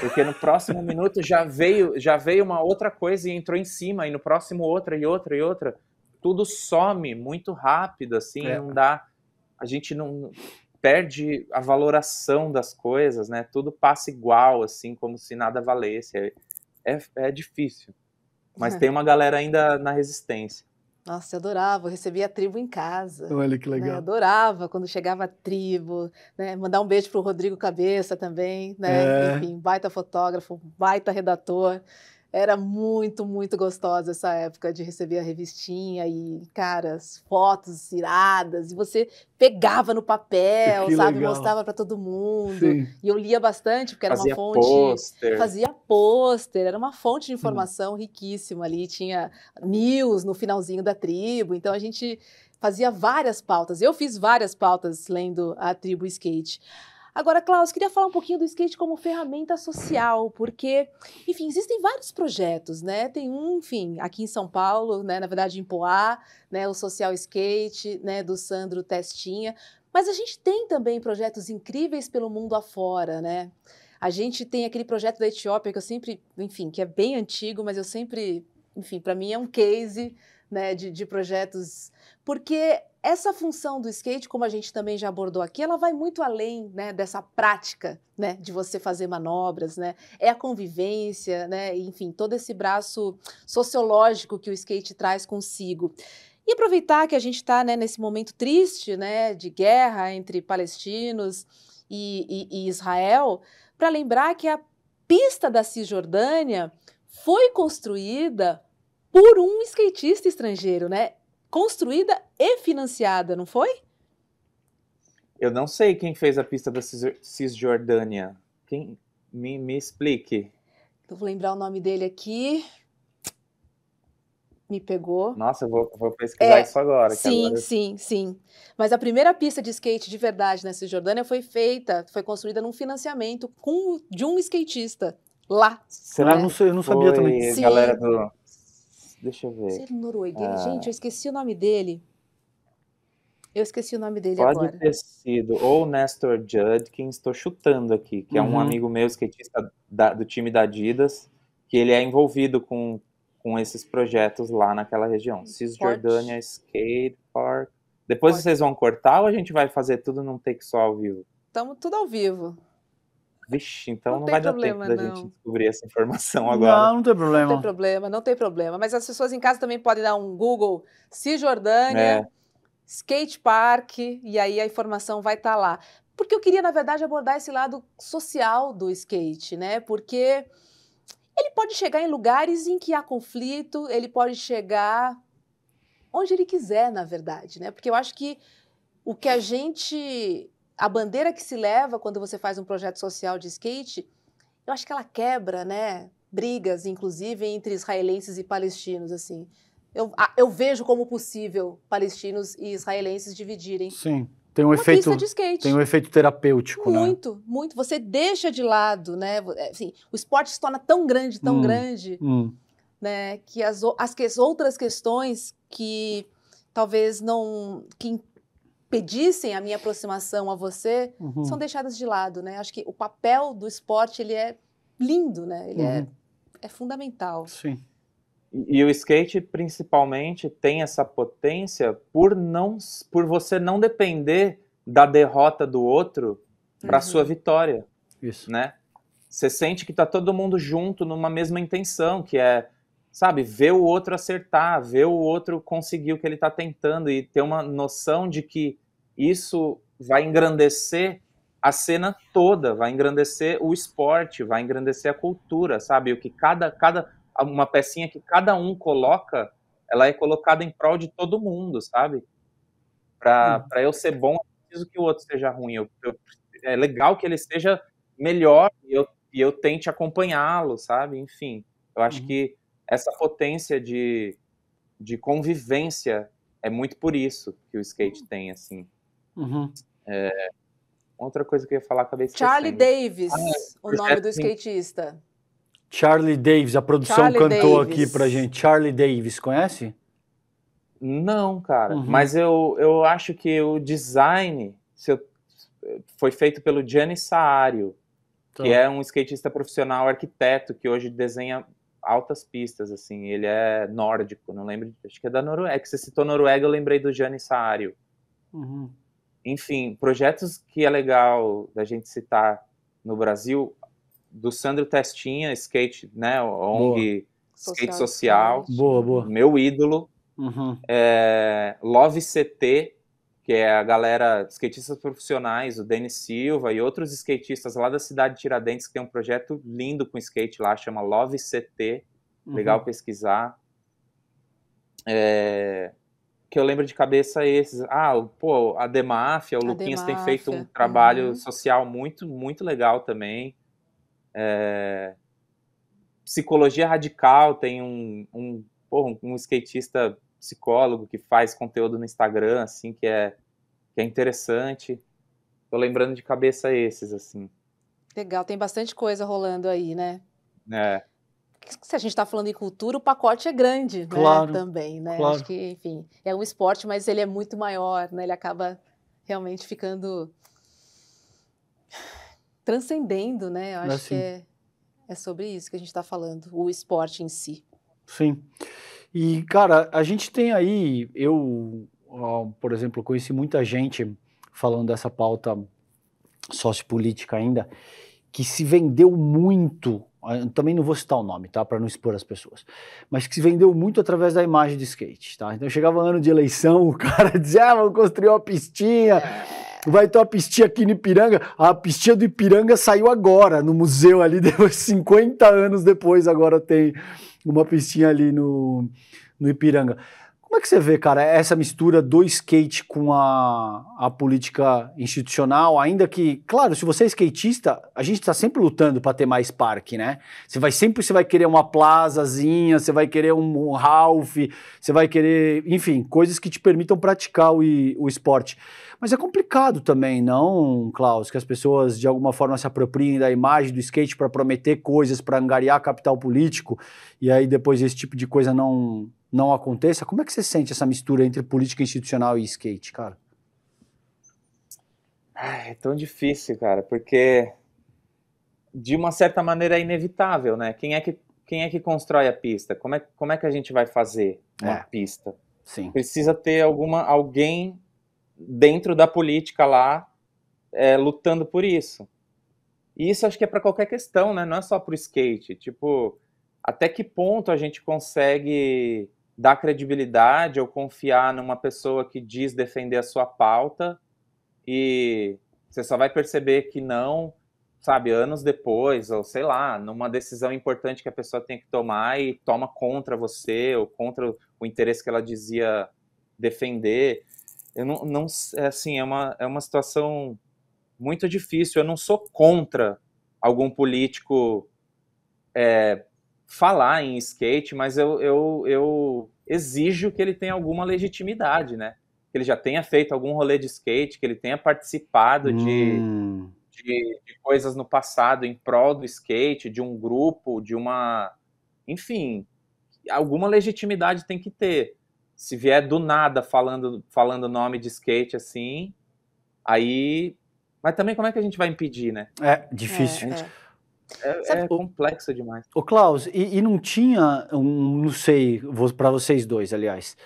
porque no próximo minuto já veio já veio uma outra coisa e entrou em cima e no próximo outra e outra e outra tudo some muito rápido assim é. não dá a gente não perde a valoração das coisas, né? Tudo passa igual, assim, como se nada valesse. É, é, é difícil. Mas é. tem uma galera ainda na resistência. Nossa, eu adorava, eu recebia a tribo em casa. Olha que né? legal. Né? Adorava quando chegava a tribo, né? Mandar um beijo pro Rodrigo Cabeça também, né? É. Enfim, baita fotógrafo, baita redator. Era muito, muito gostosa essa época de receber a revistinha e, cara, fotos iradas. E você pegava no papel, que sabe? Legal. Mostrava para todo mundo. Sim. E eu lia bastante, porque era fazia uma fonte. Poster. Fazia pôster, era uma fonte de informação hum. riquíssima ali. Tinha news no finalzinho da tribo. Então a gente fazia várias pautas. Eu fiz várias pautas lendo a tribo skate. Agora, Klaus, queria falar um pouquinho do skate como ferramenta social, porque, enfim, existem vários projetos, né? Tem um, enfim, aqui em São Paulo, né, na verdade em Poá, né, o Social Skate, né, do Sandro Testinha, mas a gente tem também projetos incríveis pelo mundo afora, né? A gente tem aquele projeto da Etiópia que eu sempre, enfim, que é bem antigo, mas eu sempre, enfim, para mim é um case, né, de, de projetos, porque essa função do skate, como a gente também já abordou aqui, ela vai muito além né, dessa prática né, de você fazer manobras, né? É a convivência, né? Enfim, todo esse braço sociológico que o skate traz consigo. E aproveitar que a gente está né, nesse momento triste né, de guerra entre palestinos e, e, e Israel, para lembrar que a pista da Cisjordânia foi construída por um skatista estrangeiro, né? construída e financiada, não foi? Eu não sei quem fez a pista da Cisjordânia. Quem me, me explique. Eu vou lembrar o nome dele aqui. Me pegou. Nossa, eu vou, vou pesquisar é, isso agora. Sim, agora... sim, sim. Mas a primeira pista de skate de verdade na Cisjordânia foi feita, foi construída num financiamento com, de um skatista lá. Será? Né? Eu não, eu não sabia também. Sim. Galera do Deixa eu ver. Se ele é norueguês. Ah. Gente, eu esqueci o nome dele. Eu esqueci o nome dele Pode agora. Pode ter sido ou Nestor Judkins, estou chutando aqui, que uhum. é um uhum. amigo meu, skatista da, do time da Adidas, que ele é envolvido com, com esses projetos lá naquela região. Cisjordânia hum, Skate Park. Depois Pode. vocês vão cortar ou a gente vai fazer tudo num take só ao vivo? Estamos tudo ao vivo. Vixe, então não, não vai problema, dar tempo da não. gente descobrir essa informação agora. Não, não tem problema. Não tem problema, não tem problema. Mas as pessoas em casa também podem dar um Google Cisjordânia, é. skate park, e aí a informação vai estar tá lá. Porque eu queria, na verdade, abordar esse lado social do skate, né? Porque ele pode chegar em lugares em que há conflito, ele pode chegar onde ele quiser, na verdade, né? Porque eu acho que o que a gente a bandeira que se leva quando você faz um projeto social de skate, eu acho que ela quebra, né? Brigas, inclusive, entre israelenses e palestinos, assim. Eu, eu vejo como possível palestinos e israelenses dividirem. Sim. Tem um, uma efeito, pista de skate. tem um efeito terapêutico, né? muito, né? Muito, Você deixa de lado, né? É, assim, o esporte se torna tão grande, tão hum, grande, hum. né? Que as, as, as outras questões que talvez não... Que pedissem a minha aproximação a você, uhum. são deixadas de lado, né? Acho que o papel do esporte, ele é lindo, né? Ele é, uhum. é, é fundamental. Sim. E o skate principalmente tem essa potência por não por você não depender da derrota do outro para uhum. sua vitória. Isso. Né? Você sente que tá todo mundo junto numa mesma intenção, que é sabe, ver o outro acertar, ver o outro conseguir o que ele está tentando e ter uma noção de que isso vai engrandecer a cena toda, vai engrandecer o esporte, vai engrandecer a cultura, sabe? O que cada, cada uma pecinha que cada um coloca, ela é colocada em prol de todo mundo, sabe? Para hum. eu ser bom, eu preciso que o outro seja ruim. Eu, eu, é legal que ele seja melhor e eu, e eu tente acompanhá-lo, sabe? Enfim, eu acho hum. que essa potência de, de convivência é muito por isso que o skate hum. tem, assim. Uhum. É, outra coisa que eu ia falar, acabei esquecendo. Charlie Davis, ah, é, o nome do skatista. Charlie Davis, a produção Charlie cantou Davis. aqui pra gente. Charlie Davis, conhece? Não, cara. Uhum. Mas eu, eu acho que o design eu, foi feito pelo Gianni Saario, então. que tá. é um skatista profissional arquiteto que hoje desenha altas pistas, assim, ele é nórdico, não lembro, acho que é da Noruega, é que você citou Noruega, eu lembrei do Gianni Saario. Uhum. Enfim, projetos que é legal da gente citar no Brasil, do Sandro Testinha, skate, né, ONG, boa. skate social, social, Boa, boa. meu ídolo, uhum. é, Love CT, que é a galera, skatistas profissionais, o Denis Silva e outros skatistas lá da cidade de Tiradentes, que tem um projeto lindo com skate lá, chama Love CT, uhum. legal uhum. pesquisar. É, que eu lembro de cabeça é esses. Ah, pô, a Demáfia, o a Luquinhas Demáfia. tem feito um trabalho uhum. social muito, muito legal também. É, psicologia radical tem um, um, pô um skatista psicólogo que faz conteúdo no Instagram, assim, que é, que é interessante. Tô lembrando de cabeça esses, assim. Legal, tem bastante coisa rolando aí, né? É. Se a gente está falando em cultura, o pacote é grande, né, claro, Também, né? Claro. Acho que, enfim, é um esporte, mas ele é muito maior, né? Ele acaba realmente ficando transcendendo, né? Eu acho assim. que é, é sobre isso que a gente está falando, o esporte em si. Sim. E, cara, a gente tem aí, eu, por exemplo, conheci muita gente falando dessa pauta sociopolítica ainda, que se vendeu muito, ah, também não vou citar o nome, tá, para não expor as pessoas, mas que se vendeu muito através da imagem de skate, tá? Então chegava ano de eleição, o cara dizia, ah, vamos construir uma pistinha, vai ter uma pistinha aqui no Ipiranga, a pistinha do Ipiranga saiu agora, no museu ali, depois, 50 anos depois, agora tem uma pistinha ali no, no Ipiranga. Como é que você vê, cara, essa mistura do skate com a, a política institucional? Ainda que, claro, se você é skatista, a gente está sempre lutando para ter mais parque, né? Você vai sempre você vai querer uma plazazinha, você vai querer um, um half, você vai querer, enfim, coisas que te permitam praticar o, o esporte. Mas é complicado também, não, Klaus, que as pessoas de alguma forma se apropriem da imagem do skate para prometer coisas, para angariar capital político, e aí depois esse tipo de coisa não não aconteça. Como é que você sente essa mistura entre política institucional e skate, cara? é tão difícil, cara, porque de uma certa maneira é inevitável, né? Quem é que, quem é que constrói a pista? Como é, como é que a gente vai fazer uma é. pista? Sim. Precisa ter alguma alguém dentro da política lá é, lutando por isso. E isso acho que é para qualquer questão, né? Não é só para o skate. Tipo, até que ponto a gente consegue dar credibilidade ou confiar numa pessoa que diz defender a sua pauta e você só vai perceber que não, sabe, anos depois, ou sei lá, numa decisão importante que a pessoa tem que tomar e toma contra você ou contra o interesse que ela dizia defender. Eu não, não é assim, é uma, é uma situação muito difícil. Eu não sou contra algum político é, falar em skate, mas eu, eu, eu exijo que ele tenha alguma legitimidade, né? Que ele já tenha feito algum rolê de skate, que ele tenha participado hum. de, de, de, coisas no passado em prol do skate, de um grupo, de uma. Enfim, alguma legitimidade tem que ter. Se vier do nada falando falando nome de skate assim, aí. Mas também como é que a gente vai impedir, né? É, difícil. É, é. É, é complexo demais. O Klaus, e, e não tinha um, não sei, para vocês dois, aliás,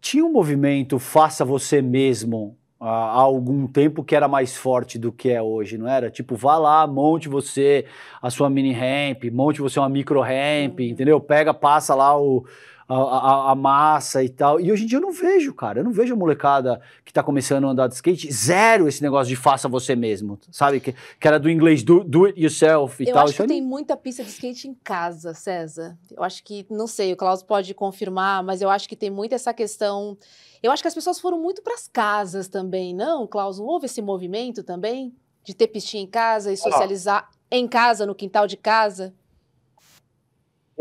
tinha um movimento faça você mesmo há algum tempo que era mais forte do que é hoje, não era? Tipo, vá lá, monte você a sua mini ramp, monte você uma micro ramp, uhum. entendeu? Pega, passa lá o, a, a, a, massa e tal. E hoje em dia eu não vejo, cara. Eu não vejo a molecada que tá começando a andar de skate, zero esse negócio de faça você mesmo, sabe? Que, que era do inglês do, do it yourself e eu tal. Acho que tem muita pista de skate em casa, César. Eu acho que, não sei, o Klaus pode confirmar, mas eu acho que tem muito essa questão. Eu acho que as pessoas foram muito para as casas também, não, Klaus? Não houve esse movimento também? De ter pistinha em casa e ah. socializar ah. em casa, no quintal de casa?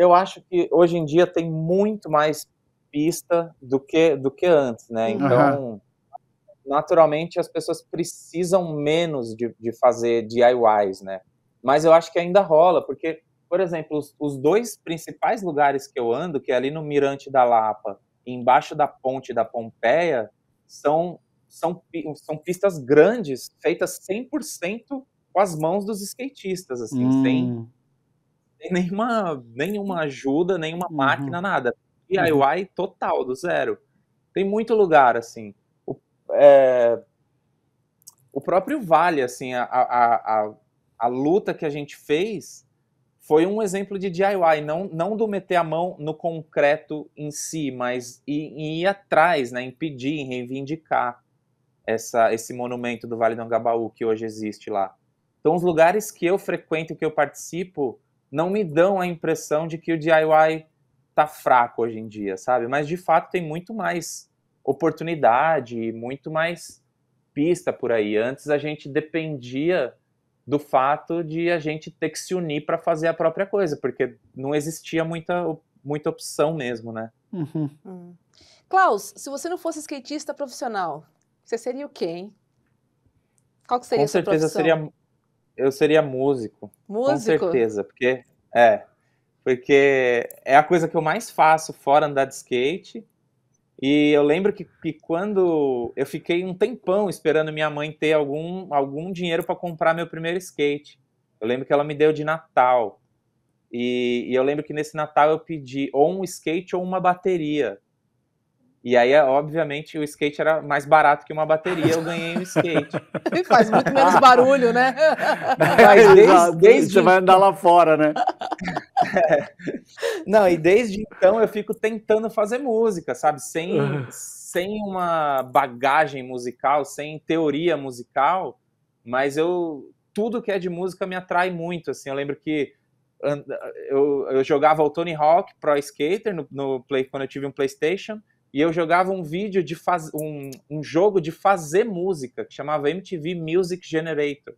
eu acho que hoje em dia tem muito mais pista do que, do que antes, né? Uhum. Então, uhum. naturalmente, as pessoas precisam menos de, de fazer DIYs, né? Mas eu acho que ainda rola, porque, por exemplo, os, os dois principais lugares que eu ando, que é ali no Mirante da Lapa e embaixo da Ponte da Pompeia, são, são, são pistas grandes, feitas 100% com as mãos dos skatistas, assim, hum. sem tem nenhuma, nenhuma ajuda, nenhuma uhum. máquina, nada. Uhum. DIY total, do zero. Tem muito lugar, assim. O, é, o próprio Vale, assim, a, a, a, a, luta que a gente fez foi um exemplo de DIY, não, não do meter a mão no concreto em si, mas em, ir atrás, né, em pedir, em reivindicar essa, esse monumento do Vale do Angabaú que hoje existe lá. Então, os lugares que eu frequento, que eu participo, não me dão a impressão de que o DIY tá fraco hoje em dia, sabe? Mas de fato tem muito mais oportunidade, muito mais pista por aí. Antes a gente dependia do fato de a gente ter que se unir para fazer a própria coisa, porque não existia muita, muita opção mesmo, né? Uhum. Hum. Klaus, se você não fosse skatista profissional, você seria o quê, hein? Qual que seria Com certeza profissão? seria eu seria músico. Músico? Com certeza, porque é, porque é a coisa que eu mais faço fora andar de skate. E eu lembro que, que quando eu fiquei um tempão esperando minha mãe ter algum, algum dinheiro para comprar meu primeiro skate. Eu lembro que ela me deu de Natal. E, e, eu lembro que nesse Natal eu pedi ou um skate ou uma bateria. E aí, é, obviamente, o skate era mais barato que uma bateria, eu ganhei um skate. Faz muito menos barulho, né? Mas desde, desde... Você vai andar lá fora, né? É. Não, e desde então eu fico tentando fazer música, sabe? Sem, uhum. sem uma bagagem musical, sem teoria musical, mas eu tudo que é de música me atrai muito, assim. Eu lembro que eu, eu jogava o Tony Hawk Pro Skater no, no play, quando eu tive um PlayStation e eu jogava um vídeo de faz... um, um jogo de fazer música, que chamava MTV Music Generator.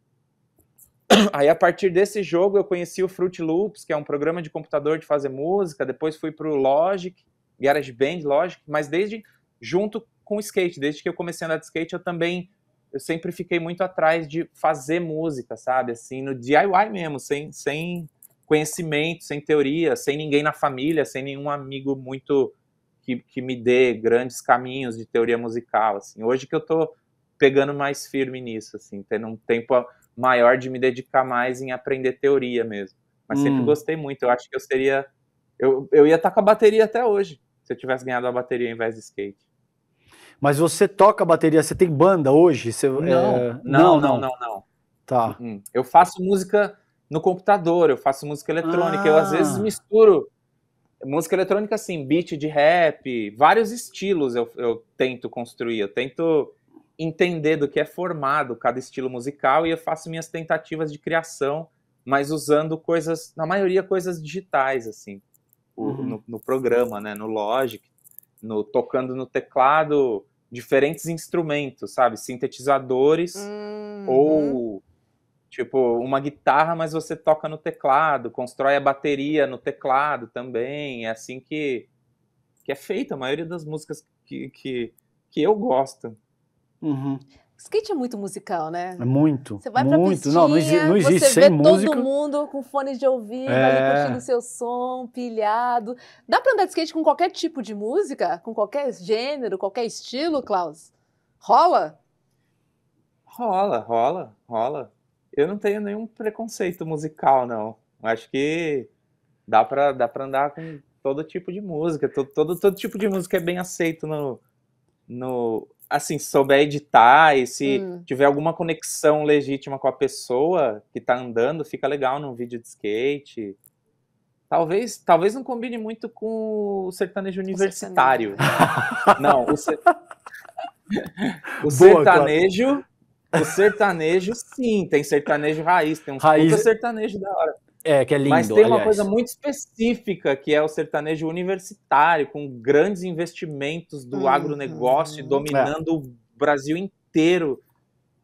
Aí a partir desse jogo eu conheci o Fruit Loops, que é um programa de computador de fazer música, depois fui pro Logic, GarageBand, Logic, mas desde junto com o skate, desde que eu comecei a andar de skate, eu também eu sempre fiquei muito atrás de fazer música, sabe? Assim, no DIY mesmo, sem, sem conhecimento, sem teoria, sem ninguém na família, sem nenhum amigo muito que, que me dê grandes caminhos de teoria musical, assim. Hoje que eu estou pegando mais firme nisso, assim, tendo um tempo maior de me dedicar mais em aprender teoria mesmo. Mas hum. sempre gostei muito, eu acho que eu seria... Eu, eu ia estar com a bateria até hoje, se eu tivesse ganhado a bateria em vez de skate. Mas você toca bateria, você tem banda hoje? Você, não, é... não, não, não, não, não, Tá. Hum, eu faço música no computador, eu faço música eletrônica, ah. eu às ah. vezes misturo música eletrônica, assim, beat de rap, vários estilos eu, eu tento construir, eu tento entender do que é formado cada estilo musical e eu faço minhas tentativas de criação, mas usando coisas, na maioria, coisas digitais, assim, uhum. no, no, programa, né, no Logic, no, tocando no teclado diferentes instrumentos, sabe, sintetizadores uhum. ou Tipo, uma guitarra, mas você toca no teclado, constrói a bateria no teclado também. É assim que, que é feita a maioria das músicas que, que, que eu gosto. Uhum. Skate é muito musical, né? É muito. Você vai muito. pra pistinha, não, não não existe você vê todo mundo com fones de ouvido, é... curtindo o seu som, pilhado. Dá pra andar de skate com qualquer tipo de música? Com qualquer gênero, qualquer estilo, Klaus? Rola? Rola, rola, rola. Eu não tenho nenhum preconceito musical, não. Acho que dá pra, dá andar com todo tipo de música. Todo, todo, todo tipo de música é bem aceito no. no assim, souber editar e se hum. tiver alguma conexão legítima com a pessoa que tá andando, fica legal num vídeo de skate. Talvez, talvez não combine muito com o sertanejo universitário. sertanejo. não, o, ser... o Boa, sertanejo. Claro o sertanejo, sim, tem sertanejo raiz, tem um raiz... sertanejo da hora. É, que é lindo. Mas tem uma aliás. coisa muito específica que é o sertanejo universitário, com grandes investimentos do uhum. agronegócio hum, hum. dominando é. o Brasil inteiro.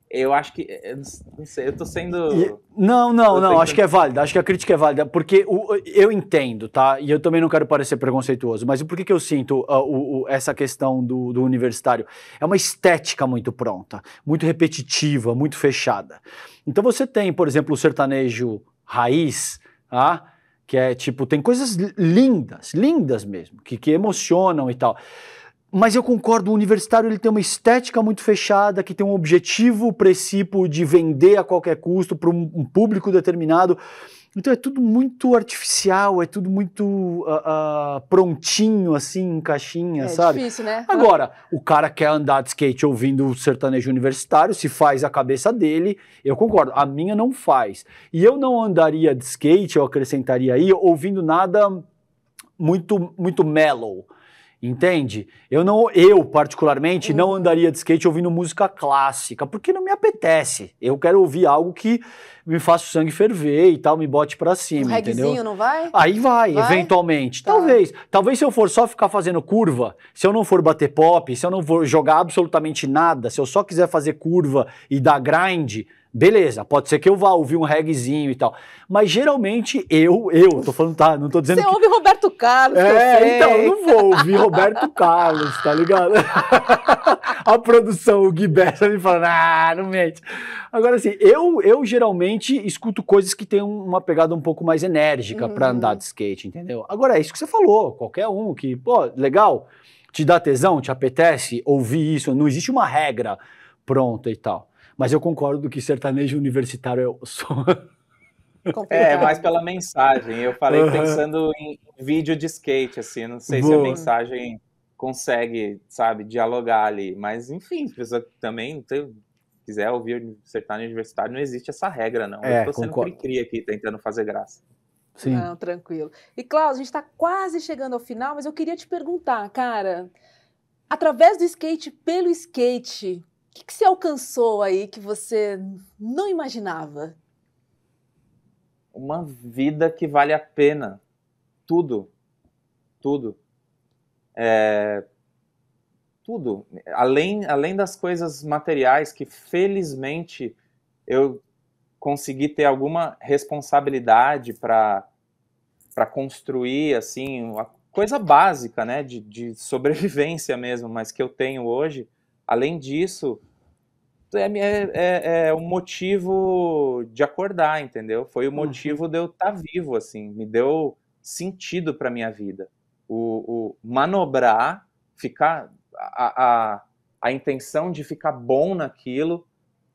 Eu acho que. Eu eh, não sei, eu tô sendo. E, não, não, não, acho que... que é válida, acho que a crítica é válida, porque o, eu entendo, tá? E eu também não quero parecer preconceituoso, mas por que, que eu sinto uh, o, o, essa questão do, do universitário? É uma estética muito pronta, muito repetitiva, muito fechada. Então você tem, por exemplo, o sertanejo raiz, tá? que é tipo, tem coisas lindas, lindas mesmo, que, que emocionam e tal mas eu concordo, o universitário ele tem uma estética muito fechada, que tem um objetivo precípio de vender a qualquer custo para um, um, público determinado. Então é tudo muito artificial, é tudo muito uh, uh, prontinho, assim, em caixinha, é sabe? difícil, né? Agora, o cara quer andar de skate ouvindo sertanejo universitário, se faz a cabeça dele, eu concordo. A minha não faz. E eu não andaria de skate, eu acrescentaria aí, ouvindo nada muito, muito mellow Entende? Eu não, eu particularmente não uhum. andaria de skate ouvindo música clássica, porque não me apetece. Eu quero ouvir algo que me faça o sangue ferver e tal, me bote para cima, um entendeu? não vai? Aí vai, vai? eventualmente. Tá. Talvez. Talvez se eu for só ficar fazendo curva, se eu não for bater pop, se eu não for jogar absolutamente nada, se eu só quiser fazer curva e dar grind, Beleza, pode ser que eu vá ouvir um reggaezinho e tal. Mas geralmente eu, eu, tô falando, tá, não tô dizendo. Você que... ouve Roberto Carlos, É, então, eu não vou ouvir Roberto Carlos, tá ligado? a produção, o Gui Bessa me falando, ah, não mente. Agora, assim, eu, eu geralmente geralmente escuto coisas que têm uma pegada um pouco mais enérgica uhum. para andar de skate, entendeu? Agora é isso que você falou, qualquer um que, pô, legal, te dá tesão, te apetece ouvir isso, não existe uma regra pronta e tal. Mas eu concordo que sertanejo universitário é o som. É, mais pela mensagem. Eu falei uhum. pensando em vídeo de skate, assim, não sei Boa. se a mensagem consegue, sabe, dialogar ali. Mas, enfim, precisa também ter quiser ouvir sertanejo universitário, não existe essa regra, não. É, eu tô sendo cri-cri aqui, tentando fazer graça. Sim. Não, tranquilo. E, Klaus, a gente está quase chegando ao final, mas eu queria te perguntar, cara, através do skate, pelo skate, o que, que você alcançou aí que você não imaginava? Uma vida que vale a pena. Tudo. Tudo. É, tudo, além, além das coisas materiais que felizmente eu consegui ter alguma responsabilidade para construir, assim, uma coisa básica, né, de, de sobrevivência mesmo, mas que eu tenho hoje, além disso, é, é, é, é um motivo de acordar, entendeu? Foi o uhum. motivo uhum. de eu estar tá vivo, assim, me deu sentido para minha vida. O, o, manobrar, ficar a, a, a intenção de ficar bom naquilo,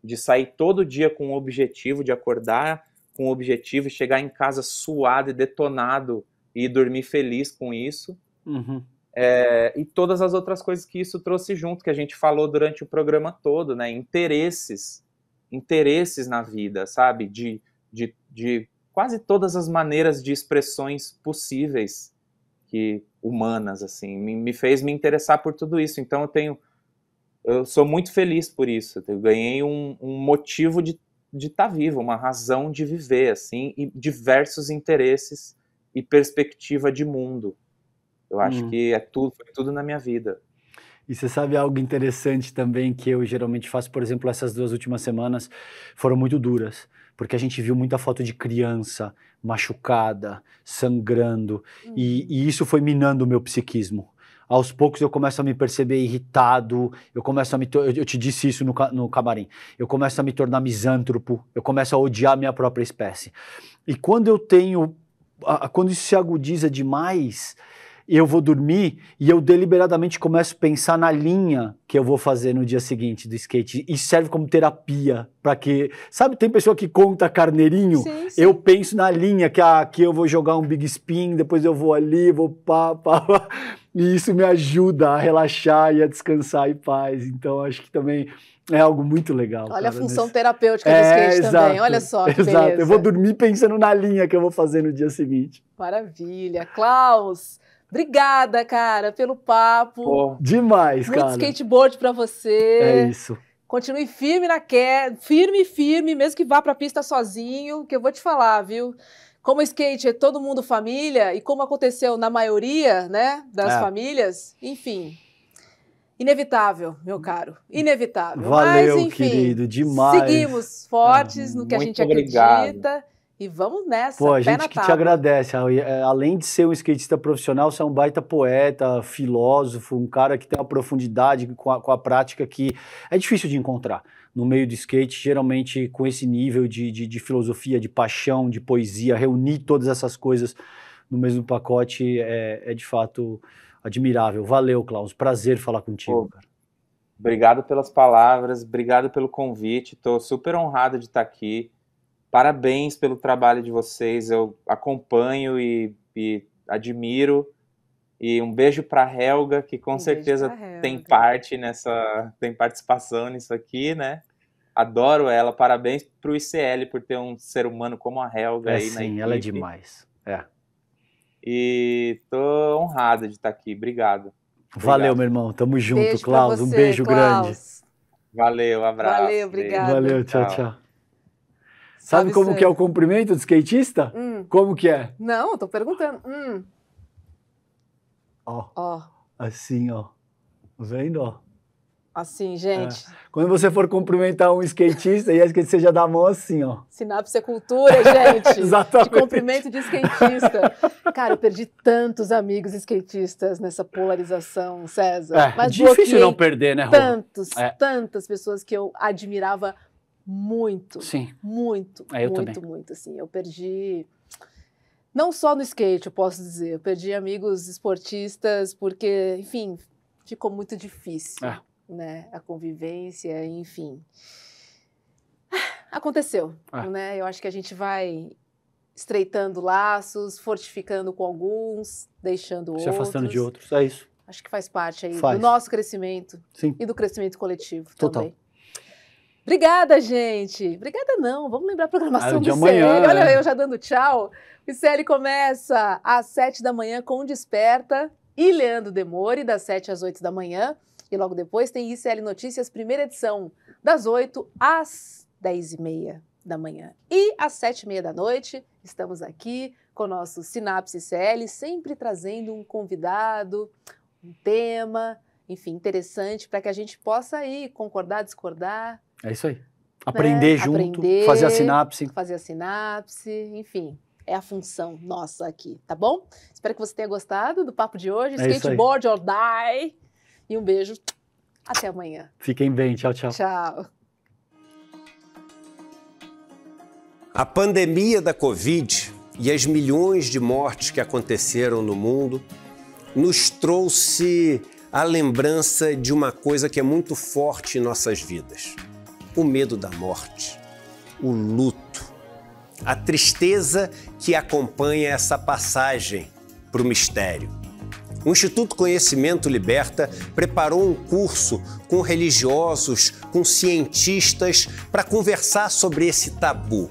de sair todo dia com o objetivo, de acordar com o objetivo e chegar em casa suado e detonado e dormir feliz com isso. Uhum. É, e todas as outras coisas que isso trouxe junto, que a gente falou durante o programa todo, né? Interesses, interesses na vida, sabe? De, de, de quase todas as maneiras de expressões possíveis que humanas assim me, me, fez me interessar por tudo isso então eu tenho eu sou muito feliz por isso eu ganhei um, um motivo de de estar tá vivo uma razão de viver assim e diversos interesses e perspectiva de mundo eu acho hum. que é tudo foi tudo na minha vida e você sabe algo interessante também que eu geralmente faço por exemplo essas duas últimas semanas foram muito duras porque a gente viu muita foto de criança machucada, sangrando, uhum. e, e isso foi minando o meu psiquismo aos poucos eu começo a me perceber irritado, eu começo a me. Eu te disse isso no, no camarim. Eu começo a me tornar misântropo, eu começo a odiar a minha própria espécie. E quando eu tenho. A, a, quando isso se agudiza demais, eu vou dormir e eu deliberadamente começo a pensar na linha que eu vou fazer no dia seguinte do skate. E serve como terapia para que. Sabe, tem pessoa que conta carneirinho? Sim, sim. Eu penso na linha que ah, aqui eu vou jogar um big spin, depois eu vou ali, vou pá, pá, pá. E isso me ajuda a relaxar e a descansar em paz. Então, acho que também é algo muito legal. Olha cara, a função nesse... terapêutica do é, skate exato, também. Olha só que exato. beleza. Eu vou dormir pensando na linha que eu vou fazer no dia seguinte. Maravilha. Klaus, Obrigada, cara, pelo papo. Pô, demais, Muito cara. Muito skateboard para você. É isso. Continue firme na queda, firme, firme, mesmo que vá para a pista sozinho, que eu vou te falar, viu? Como o skate é todo mundo família e como aconteceu na maioria, né, das é. famílias, enfim, Inevitável, meu caro. Inevitável. Valeu, Mas, enfim, querido, demais. Seguimos fortes ah, no que a gente obrigado. acredita. E vamos nessa. Pô, a gente que tábua. te agradece, eh, Além de ser um skatista profissional, você é um baita poeta, filósofo, um cara que tem uma profundidade com a, com a prática que é difícil de encontrar no meio do skate, geralmente com esse nível de, de, de, filosofia, de paixão, de poesia, reunir todas essas coisas no mesmo pacote é, é de fato admirável. Valeu, Klaus. Prazer falar contigo, Pô, Obrigado pelas palavras, obrigado pelo convite. Estou super honrado de estar aqui. Parabéns pelo trabalho de vocês, eu acompanho e, e admiro. E um beijo para Helga, que com um certeza tem parte nessa, tem participação nisso aqui, né? Adoro ela. Parabéns para o ICL por ter um ser humano como a Helga é, aí sim, na ela é demais. É. E tô honrada de estar tá aqui. Obrigado. obrigado. Valeu, meu irmão. Tamo junto, beijo Klaus. Você, um beijo Klaus. grande. Valeu, um abraço. Valeu, obrigado. Valeu, tchau. tchau. Sabe, como ser. que é o cumprimento do skatista? Hum. Como que é? Não, eu tô perguntando. Hum. Ó. Assim, ó. Tá vendo, ó. Assim, gente. É. Quando você for cumprimentar um skatista, e a skatista já dá a mão assim, ó. Sinapse é cultura, gente. Exatamente. De cumprimento de skatista. Cara, eu perdi tantos amigos skatistas nessa polarização, César. É, Mas difícil não perder, né, Rô? Tantos, é. tantas pessoas que eu admirava muito. Sim. Muito, é, muito, também. muito, assim. Eu perdi não só no skate, eu posso dizer, eu perdi amigos esportistas porque, enfim, ficou muito difícil, ah. né? A convivência, enfim. Aconteceu, ah. né? Eu acho que a gente vai estreitando laços, fortificando com alguns, deixando Se outros. Se afastando de outros, é isso. Acho que faz parte aí faz. do nosso crescimento Sim. e do crescimento coletivo Total. também. Obrigada, gente. Obrigada, não. Vamos lembrar a programação ah, de do amanhã. Olha, eu já dando tchau. O ICL começa às 7 da manhã com Desperta e Leandro Demore, das 7 às 8 da manhã. E logo depois tem ICL Notícias, primeira edição, das 8 às 10 e meia da manhã. E às 7 e meia da noite, estamos aqui com o nosso Sinapse ICL, sempre trazendo um convidado, um tema, enfim, interessante, para que a gente possa aí concordar, discordar é isso aí. Né? Aprender né? junto, Aprender, fazer a sinapse. Fazer a sinapse, enfim. É a função nossa aqui, tá bom? Espero que você tenha gostado do papo de hoje. É Skateboard or die. E um beijo. Até amanhã. Fiquem bem. Tchau, tchau. Tchau. A pandemia da Covid e as milhões de mortes que aconteceram no mundo nos trouxe a lembrança de uma coisa que é muito forte em nossas vidas o medo da morte, o luto, a tristeza que acompanha essa passagem para o mistério. O Instituto Conhecimento Liberta preparou um curso com religiosos, com cientistas, para conversar sobre esse tabu,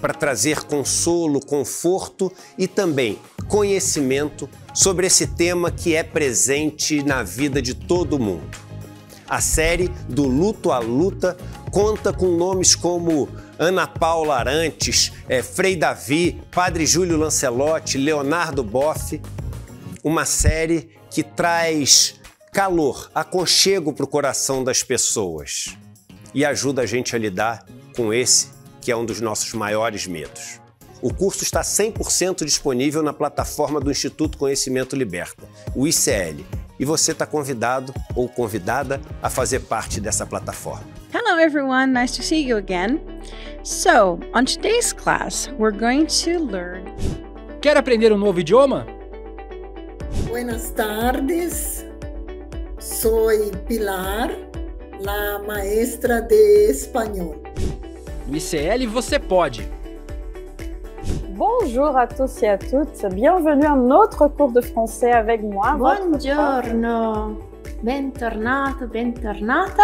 para trazer consolo, conforto e também conhecimento sobre esse tema que é presente na vida de todo mundo. A série Do Luto à Luta conta com nomes como Ana Paula Arantes, é, Frei Davi, Padre Júlio Lancelotti, Leonardo Boff. Uma série que traz calor, aconchego para o coração das pessoas e ajuda a gente a lidar com esse que é um dos nossos maiores medos. O curso está 100% disponível na plataforma do Instituto Conhecimento Liberta, o ICL e você está convidado ou convidada a fazer parte dessa plataforma. Hello everyone, nice to see you again. So, on today's class, we're going to learn Quer aprender um novo idioma? Buenas tardes. Sou Pilar, la maestra de espanhol. No ICL você pode Bonjour à tous et à toutes. Bienvenue à un autre cours de français avec moi. Buongiorno. Bentornato, bentornata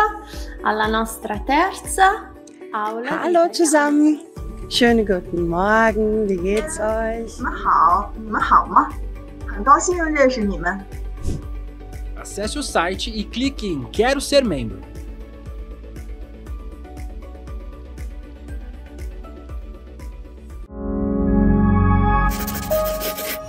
alla nostra terza Aula. Hallo zusammen. Schönen guten Morgen. Wie geht's euch? Acesse o site e clique em Quero Ser Membro. Thank you.